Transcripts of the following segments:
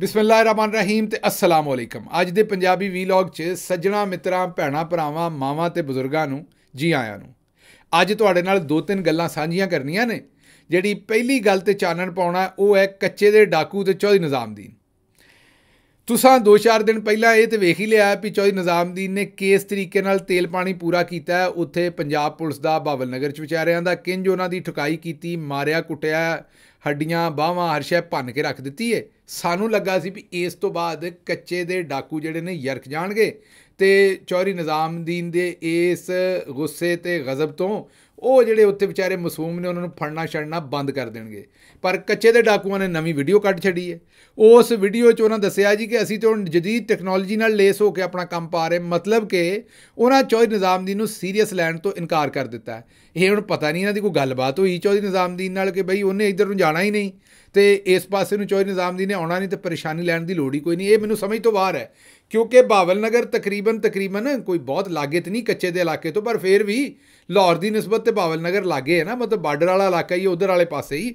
ਬਿਸਮਿਲ੍ਲਾਹਿਰਰਹਿਮਾਨਿਰਰਹੀਮ ਤੇ ਅਸਲਾਮ ਅਲੈਕਮ ਅੱਜ ਦੇ ਪੰਜਾਬੀ ਵੀਲੌਗ 'ਚ ਸੱਜਣਾ ਮਿੱਤਰਾਂ ਭੈਣਾ ਭਰਾਵਾਂ ਮਾਵਾਂ ਤੇ ਬਜ਼ੁਰਗਾਂ ਨੂੰ ਜੀ ਆਇਆਂ ਨੂੰ ਅੱਜ ਤੁਹਾਡੇ ਨਾਲ ਦੋ ਤਿੰਨ ਗੱਲਾਂ ਸਾਂਝੀਆਂ ਕਰਨੀਆਂ ਨੇ ਜਿਹੜੀ ਪਹਿਲੀ ਗੱਲ ਤੇ ਚਾਨਣ ਪਾਉਣਾ ਉਹ ਹੈ ਕੱਚੇ ਦੇ ਡਾਕੂ ਤੇ ਚੌਧਰੀ ਨਿਜ਼ਾਮਦੀਨ ਤੁਸੀਂ ਦੋ ਚਾਰ ਦਿਨ ਪਹਿਲਾਂ ਇਹ ਤੇ ਵੇਖ ਹੀ ਲਿਆ ਵੀ ਚੌਧਰੀ ਨਿਜ਼ਾਮਦੀਨ ਨੇ ਕਿਸ ਤਰੀਕੇ ਨਾਲ ਤੇਲ ਪਾਣੀ ਪੂਰਾ ਕੀਤਾ ਉੱਥੇ ਪੰਜਾਬ ਪੁਲਿਸ ਦਾ ਬਾਵਲ ਨਗਰ ਚ ਵਿਚਾਰਿਆਂ ਦਾ ਕਿੰਜ ਉਹਨਾਂ ਦੀ ਠੁਕਾਈ ਕੀਤੀ ਮਾਰਿਆ ਕੁੱਟਿਆ ਹੱਡੀਆਂ ਬਾਹਾਂ ਹਰ ਸ਼ੈ ਭੰਨ ਕੇ ਰੱਖ ਦਿੱਤੀ ਏ ਸਾਨੂੰ ਲੱਗਾ ਸੀ ਵੀ ਇਸ ਤੋਂ ਬਾਅਦ ਕੱਚੇ ਦੇ ਡਾਕੂ ਜਿਹੜੇ ਨੇ ਯਰਕ ਜਾਣਗੇ ਤੇ ਚੌਰੀ ਨਿਜ਼ਾਮਦੀਨ ਦੇ ਇਸ ਗੁੱਸੇ ਤੇ ਗਜ਼ਬ ਤੋਂ ਉਹ ਜਿਹੜੇ ਉੱਤੇ ਵਿਚਾਰੇ ਮਾਸੂਮ ਨੇ ਉਹਨਾਂ ਨੂੰ ਫੜਨਾ ਛੜਨਾ ਬੰਦ ਕਰ ਦੇਣਗੇ ਪਰ ਕੱਚੇ ਦੇ ਡਾਕੂਆਂ ਨੇ ਨਵੀਂ ਵੀਡੀਓ ਕੱਢ ਛੱਡੀ ਹੈ ਉਸ ਵੀਡੀਓ 'ਚ ਉਹਨਾਂ ਦੱਸਿਆ ਜੀ ਕਿ ਅਸੀਂ ਤਾਂ ਜਦੀਦ ਟੈਕਨੋਲੋਜੀ ਨਾਲ ਲੇਸ ਹੋ ਕੇ ਆਪਣਾ ਕੰਮ ਪਾ ਰਹੇ ਮਤਲਬ ਕਿ ਉਹਨਾਂ ਚੌਧਰੀ ਨਿਜ਼ਾਮਦੀਨ ਨੂੰ ਸੀਰੀਅਸ ਲੈਣ ਤੋਂ ਇਨਕਾਰ ਕਰ ਦਿੱਤਾ ਇਹ ਹੁਣ ਪਤਾ ਨਹੀਂ ਇਹਨਾਂ ਦੀ ਕੋਈ ਗੱਲਬਾਤ ਹੋਈ ਚੌਧਰੀ ਨਿਜ਼ਾਮਦੀਨ ਨਾਲ ਕਿ ਬਈ ਉਹਨੇ ਇੱਧਰ ਨੂੰ ਜਾਣਾ ਹੀ ਨਹੀਂ ਤੇ ਇਸ ਪਾਸੇ ਨੂੰ ਚੋਇ ਨਿਜ਼ਾਮ ਦੀ ਨੇ ਆਉਣਾ ਨਹੀਂ ਤੇ ਪਰੇਸ਼ਾਨੀ ਲੈਣ ਦੀ ਲੋੜ ਹੀ ਕੋਈ ਨਹੀਂ ਇਹ ਮੈਨੂੰ ਸਮਝ ਤੋਂ ਬਾਹਰ ਹੈ ਕਿਉਂਕਿ ਬਾਵਲਨਗਰ ਤਕਰੀਬਨ ਤਕਰੀਬਨ ਕੋਈ ਬਹੁਤ ਲਾਗੇ ਤੇ ਨਹੀਂ ਕੱਚੇ ਦੇ ਇਲਾਕੇ ਤੋਂ ਪਰ ਫੇਰ ਵੀ ਲਾਹੌਰ ਦੀ ਨਿਸਬਤ ਤੇ ਬਾਵਲਨਗਰ ਲਾਗੇ ਹੈ ਨਾ ਮਤਲਬ ਬਾਰਡਰ ਵਾਲਾ ਇਲਾਕਾ ਹੀ ਉਧਰ ਵਾਲੇ ਪਾਸੇ ਹੀ